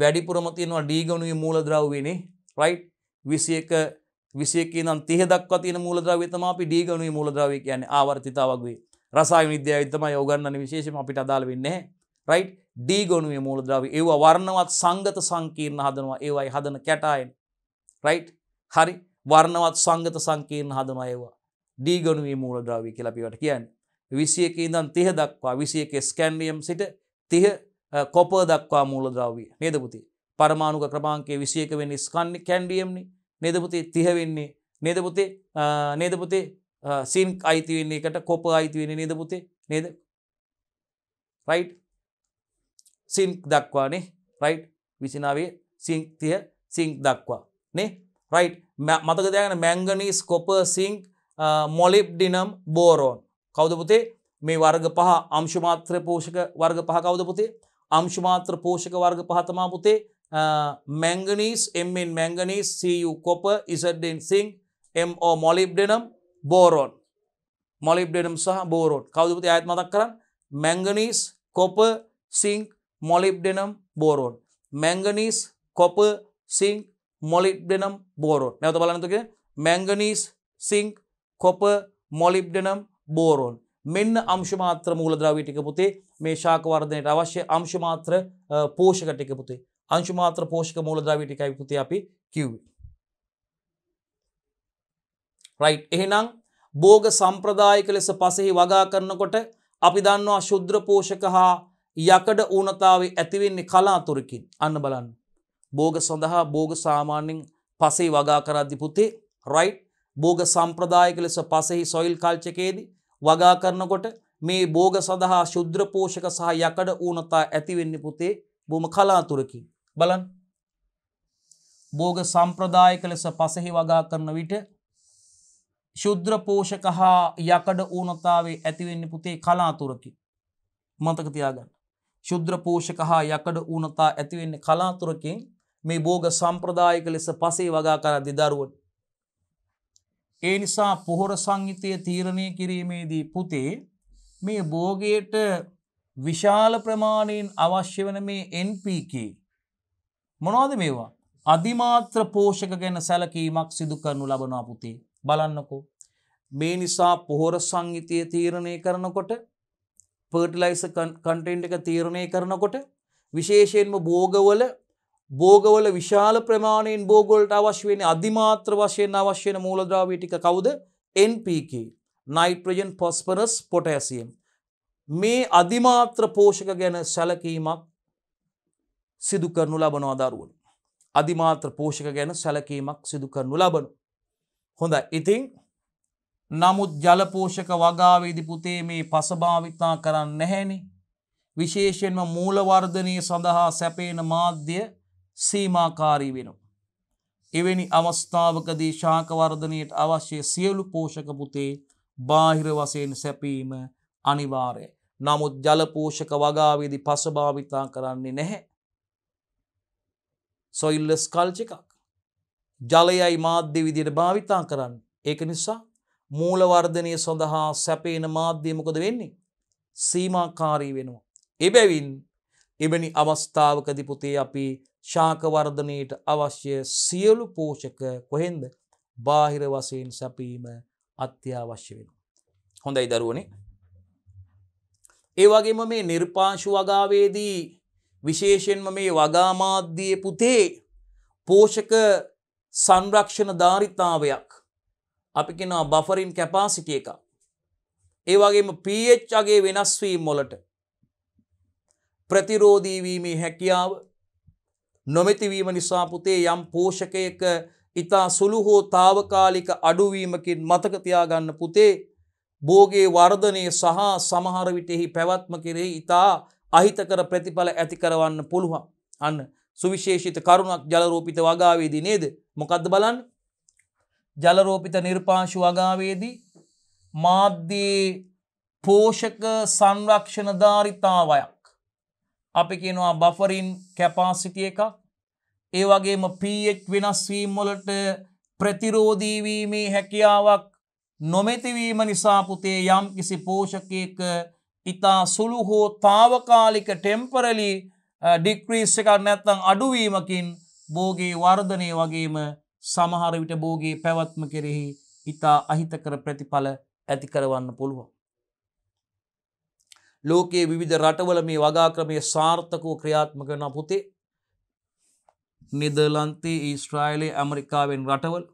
වැඩිපුරමතියනවා ඩීගනුවේ මූලද්‍රව්වෙනේ රයි් විසියක විසියක නම් තිහෙදක් තින මූලද්‍රවතම අපි ඩීගනුවේ මූලද්‍රව කියන ආවර්තිතාවක් වේ රසාය විද්‍යාවිතම යෝගන්නන විශේෂම අපිට අදාළ වෙන්නේ රයි් ඩීගොනුවේ මූලද්‍රව ඒවා වර්ණවත් සංගත සංකීර්ණ හදනවා ඒවයි හදන කැටායෙන් රයි් හරි වර්ණවත් සංගත සංකීර්ණ හදනවා ඒවා ඩීගොනුවේ මූලද්‍රවී කියලපිවට කියන්නේ විසියක ඉඳන් තිහ දක්වා විසියක ස්කැන්ඩියම් සිට තිහ කොප දක්වා මූලද්‍රව්විය නේදපුති පරමාණුක ක්‍රමාන්කේ විසියක වෙන්නේ ස්කන්නි කැන්ඩියම්නි නේදපුති තිහවෙන්නේ නේදපුතේ නේදපුතේ සින් අයිතිවෙන්නේ එකට කොප අයිතිවෙන්නේ නේදපුතේ නේද රයි් සිංක් දක්වානේ රයි් විසිනාවේ සිංක්තිය සිංක් දක්වා නේ රයි් මතක දයන මැංගනීස් කොප සිංක් මොලිබ් ඩිනම් බෝරෝන් කෞද පුතේ මේ වර්ග පහ අංශුමාත්‍ර පෝෂක වර්ග පහ කෞද පුතේ අංශුමාත්‍ර පෝෂක වර්ග පහතමා පුතේ මැංගනීස් එෙන් මැංගනීස් සU කොප ඉසඩෙන් සිං MO මොලිබ්ඩනම් බෝරෝන් මොලිබ්ඩනම් සහ බෝරෝන් කෞදපති අයත් මතක් කරන්න manganese copper zinc molybdenum boron manganese copper zinc molybdenum boron නැවත බලනතුක මැංගනීස් සිංක් කොප මොලිබ්ඩනම් බෝරෝන් මෙන්න අංශමාත්‍ර මූලද්‍රවී ටික පුතේ මේ ශාකවර්ධනයට අවශ්‍ය අංශමාත්‍ර පෝෂක ටික පුතේ අංශමාත්‍ර පෝෂක මූලද්‍රවී ටිකයි පුතේ අපි කිව්වේ. රයිට් එහෙනම් බෝග සම්ප්‍රදායික ලෙස පසෙහි වගා කරනකොට අපි දන්නවා ශුද්‍ර පෝෂක හා යකඩ ඌනතාවේ ඇතිවෙන්නේ කලාතුරකින් අන්න බලන්න. බෝග සඳහා බෝග සාමාන්‍යෙන් පසේ වගා කරද්දි පුතේ රයිට් බෝග සම්ප්‍රදායක ලෙස පසෙහි සොයිල් කල්චකයේදී වගා කරනකොට මේ බෝග සඳහා ශුද්‍රපෝෂක සහ යකඩ ඌනතා ඇතිවෙන්න පුතේ බොම කලාතුරකින් බලන් බෝග සම්ප්‍රදායක ලෙස පසෙහි වගා කරන විට ශුද්‍රපෝෂක හා යකඩ ඌනතාවේ ඇතිවෙන්න පුතේ කලාතුරකි මතකතියාගන්න ශුද්‍රපෝෂක හා යකඩ ඌනතා ඇතිවෙන්න කලාතුරකින් මේ බෝග සම්ප්‍රදායක ලෙස පසේ වගා කර දෙදරුවට ඒ නිසා පොහොර සංහිතය තීරණය කිරීමේදී පුතේ මේ බෝගයට විශාල ප්‍රමාණයෙන් අවශ්‍ය වන මේ NPK මොනවාද මේවා අධිමාත්‍ර පෝෂක ගැන සැලකීමක් සිදු කරනු ලබනවා පුතේ බලන්නකෝ මේ නිසා පොහොර සංහිතය තීරණය කරනකොට පර්ටලයිස කන්ටෙන්ට් එක තීරණය කරනකොට විශේෂයෙන්ම බෝගවල භෝගවල විශාල ප්‍රමාණයෙන් භෝගොලට අවශ්‍ය වෙන අධිමාත්‍ර වශයෙන් අවශ්‍ය වෙන මූලද්‍රව්‍ය ටික කවුද? NPK නයිට්‍රජන් ෆොස්ෆරස් පොටෑසියම් මේ අධිමාත්‍ර පෝෂක ගැන සැලකීමක් සිදු කරනු ලබනවා දරුවනි. අධිමාත්‍ර පෝෂක ගැන සැලකීමක් සිදු කරනු ලබනු. හොඳයි. ඉතින් නමුත් ජල පෝෂක වගාවේදී පුතේ මේ පස භාවිතා කරන්නේ නැහෙනේ. විශේෂයෙන්ම මූල වර්ධනය සඳහා සැපේන මාධ්‍ය සීමාකාරී වෙනවා. එවැනි අවස්ථාවකදී ශාකවර්ධනයට අවශ්‍ය සියලු පෝෂක පුතේ බාහිර වසයෙන් සැපීම අනිවාරය. නමුත් ජලපෝෂක වගාවේදි පසභාවිතා කරන්නේ නැහැ. සොයිල්ලස් කල්ච එකක්. ජලයයි මාධ්‍ය විදියට භාවිතා කරන්න. ඒක නිසා මූලවර්ධනය සඳහා සැපේන මාධ්‍යමකොද වෙන්නේ. සීමාකාරී වෙනවා. එබැවින් එබැනි අවස්ථාවකදිපුතේ අපි ශාකවර්ධනයට අවශ්‍ය සියලු පෝෂක කොහෙන්ද බාහිර වසයෙන් සැපීම අත්‍යවශ්‍ය වෙන. හොඳයි දරුවනේ. ඒ වගේම මේ නිර්පාංශු වගාවේදී විශේෂෙන්ම මේ වගාමාධ්‍යය පුතේ පෝෂක සංරක්ෂණ ධාරිතාවයක් අපි කෙනා බෆරින් කැපාසිටිය එක. ඒ වගේම පH අගේ වෙනස්වීම් මොලට ප්‍රතිරෝධීවීමේ හැකියාව නොමැතිවීම නිසා පුතේ යම් පෝෂකයක ඉතා සුළු හෝ తాවකාලික අඩුවීමකින් මතක තියාගන්න පුතේ භෝගේ වර්ධනය සහ සමහර විටෙහි පැවැත්ම කෙරෙහි ඉතා අහිතකර ප්‍රතිඵල ඇති කරවන්න පුළුවන්. අන්න සුවිශේෂිත කරුණක් ජලරෝපිත වගාවේදී නේද? මොකද්ද බලන්න? ජලරෝපිත නිර්පාංශු වගාවේදී මාධ්‍යයේ පෝෂක සංරක්ෂණ ධාරිතාවයක් අපි කියනවා බෆරින් කැපාසිටිය එකක් ඒ වගේම පීෙක් වෙනස්වීම් වලට ප්‍රතිරෝධීවීමේ හැකියාවක් නොමැතිවීම නිසා පුතේ යම් කිසි පෝෂකයක ඉතා සුළු හෝ තාවකාලික ටෙම්පරලි ඩික්්‍රීස් එකක් නැත්තං අඩුවීමකින් බෝගේ වර්ධනය වගේම සමහරවිට බෝගේ පැවත්ම කෙරෙහි ඉතා අහිතකර ප්‍රතිඵල ඇතිකරවන්න පුළුවන්. ලෝකයේ විවිධ රටවල මේ වගාක්‍රමය සාර්ථකෝ ක්‍රියාත්මක වෙන පුතේ නිදලන්තේ ඊස්ට්‍රයිලේ ඇමරිකාවෙන් රටවල්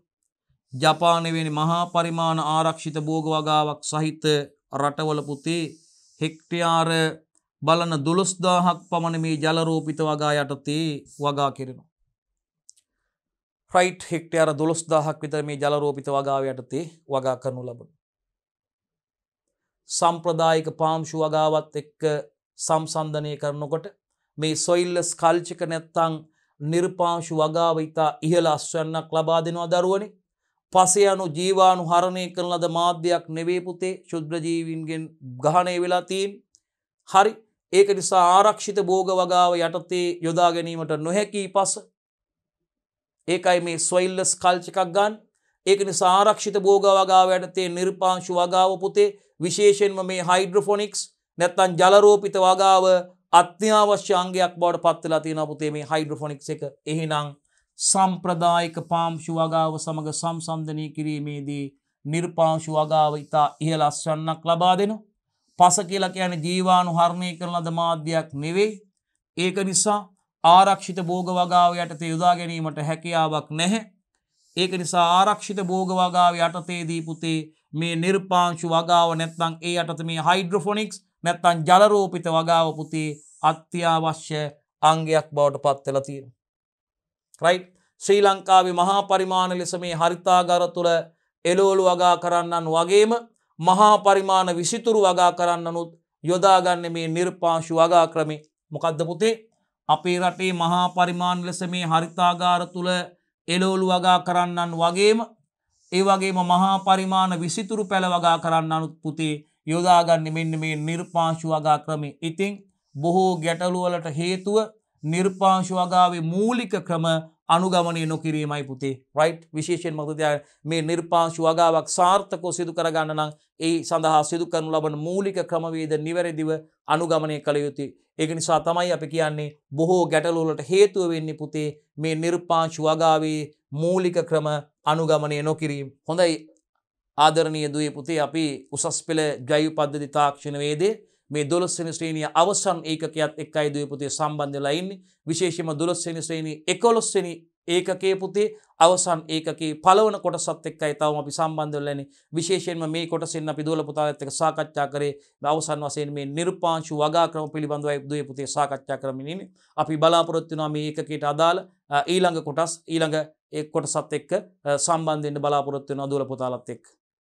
ජපානවෙනි මහා පරිමාණ ආරක්ෂිත බෝග වගාවක් සහිත රටවල පුතේ හෙක්ටයාර බලන දුළොස්දාහක් පමණ මේ ජලරෝපිත වගා යටතේ වගා කෙරෙනවා. ්‍රයිට් හෙක්ටයාර දුළොස්දාහක් විතර මේ ජලරෝපිත වගාව යටතේ වගා කරනු ලබන. සම්ප්‍රදායික පාම්ශු වගාවත් එක්ක සම්සන්ධනය කරනකොට මේ සොයිල්ලස් කල්චික නැත්තං නිර්පාංශු වගාව ඉතා ඉහළ අස්වන්නක් ලබා දෙනවා දරුවනි පසයනු ජීවානු හරණය කරන ලද මාධ්‍යයක් නෙවේපුතේ ශුද්‍රජීවින්ගෙන් ගහනය වෙලාතිීන් හරි ඒක නිසා ආරක්ෂිත බෝග වගාව යටතේ යොදා ගැනීමට නොහැකී පස ඒකයි මේ ස්වයිල්ලස් කල්චිකක් ගන්න ඒක නිසා ආරක්ෂිත බෝග වගාව යටතේ නිර්පාංශු වගාව පුතේ විශේෂයෙන්ම මේ හයිඩ්‍රෆොනික්ස් නැත්තන් ජලරෝපිත වගාව අත්‍යවශ්‍යංගයක් බවට පත්වෙලා තියෙන පුතේ මේ හයිඩ්‍රෆොනික්ස් එක එහෙනම් සම්ප්‍රදායික පාංශු වගාව සමඟ සම්සන්ධනය කිරීමේදී නිර්පාංශු වගාව ඉතා ඉහළ අස්වන්නක් ලබා දෙනවා. පස කියලා කියන ජීවානු හරණය කරන ලද මාධ්‍යයක් නෙවේ. ඒක නිසා ආරක්ෂිත භෝග වගාව යටතේ යොදා ගැනීමට හැකියාවක් නැහැ. ඒක නිසා ආරක්ෂිත භෝග වගාව යටතේදී පුතේ මේ නිර්පාංශු වගාව නැත්නම් ඒ අටත මේ හයිඩ්‍රොෆොනික්ස් නැත්තන් ජලරෝපිත වගාව පුතේ අත්‍යවශ්‍ය අංගයක් බවට පත්වෙල තියෙන. රයි් ශ්‍රී ලංකාවේ මහා පරිමාණ ලෙස මේ හරිතාගර තුළ එලෝලු වගා කරන්නන් වගේම මහා පරිමාණ විසිතුරු වගා කරන්නනුත් යොදාගන්න මේ නිර්පාංශු වගා ක්‍රමේ මොකක්ද පුතේ අපේ රටේ මහා පරිමාණ ලෙස මේ හරිතාගාර තුළ එලෝලු වගා කරන්නන් වගේම ඒවගේම මහා පරිමාණ විසිතුරු පැළවගා කරන්න අනුත් පුතේ යොදාගන්න මෙන්න මේ නිර්පාංශු වගා ක්‍රමේ ඉතිං බොහෝ ගැටලුවලට හේතුව නිර්පාංශු වගාවේ මූලික ක්‍රම අනුගමනය නොකිරීමයි පුතේ රයිට් විශේෂයෙන් මතතිය මේ නිර්පාංශු වගාවක් සාර්ථකෝ සිදු කරගන්න නම් ඒ සඳහා සිදු කරනු ලබන මූලික ක්‍රමවේද නිවැරදිව අනුගමනය කළ යුතුයි ඒක නිසා තමයි අපි කියන්නේ බොහෝ ගැටලුවලට හේතුව වෙන්නේ පුතේ මේ නිර්පාංශු වගාවේ මූලික ක්‍රම අනුගමනය නොකිරීම. හොඳයි ආදරණීය දුවේ පුතේ අපි උසස් පෙළ ජෛව පද්ධති තාක්ෂණවේදයේ මේ 12 වෙනි ශ්‍රේණිය අවසන් ඒකකයත් එක්කයි දුවේ පුතේ සම්බන්ධ වෙලා ඉන්නේ. විශේෂයෙන්ම 12 වෙනි ශ්‍රේණිය 11 වෙනි ඒකකේ පුතේ අවසන් ඒකේ පලවන කොටසත් එක්කයි තවම අපි සම්බන්ධවලන විශේෂෙන්ම මේ කොටසින් අපි දෝල පුතාලත්තක සාකච්ඡා කරේ අවසන් වසයෙන් මේ නිර්පාංශු වගා ක්‍රම පිළිබඳව දුව පුතේ සාකච්ඡා කරමිනින අපි බලාපොරොත්තුනා මේ ඒකකට අදාළ ඊළඟ කොටස් ඊළඟ එක් කොටසත් එක්ක සම්බන්ධෙන්න්න බලාපොරොත්තුවන දෝල පුතාලත් එක්.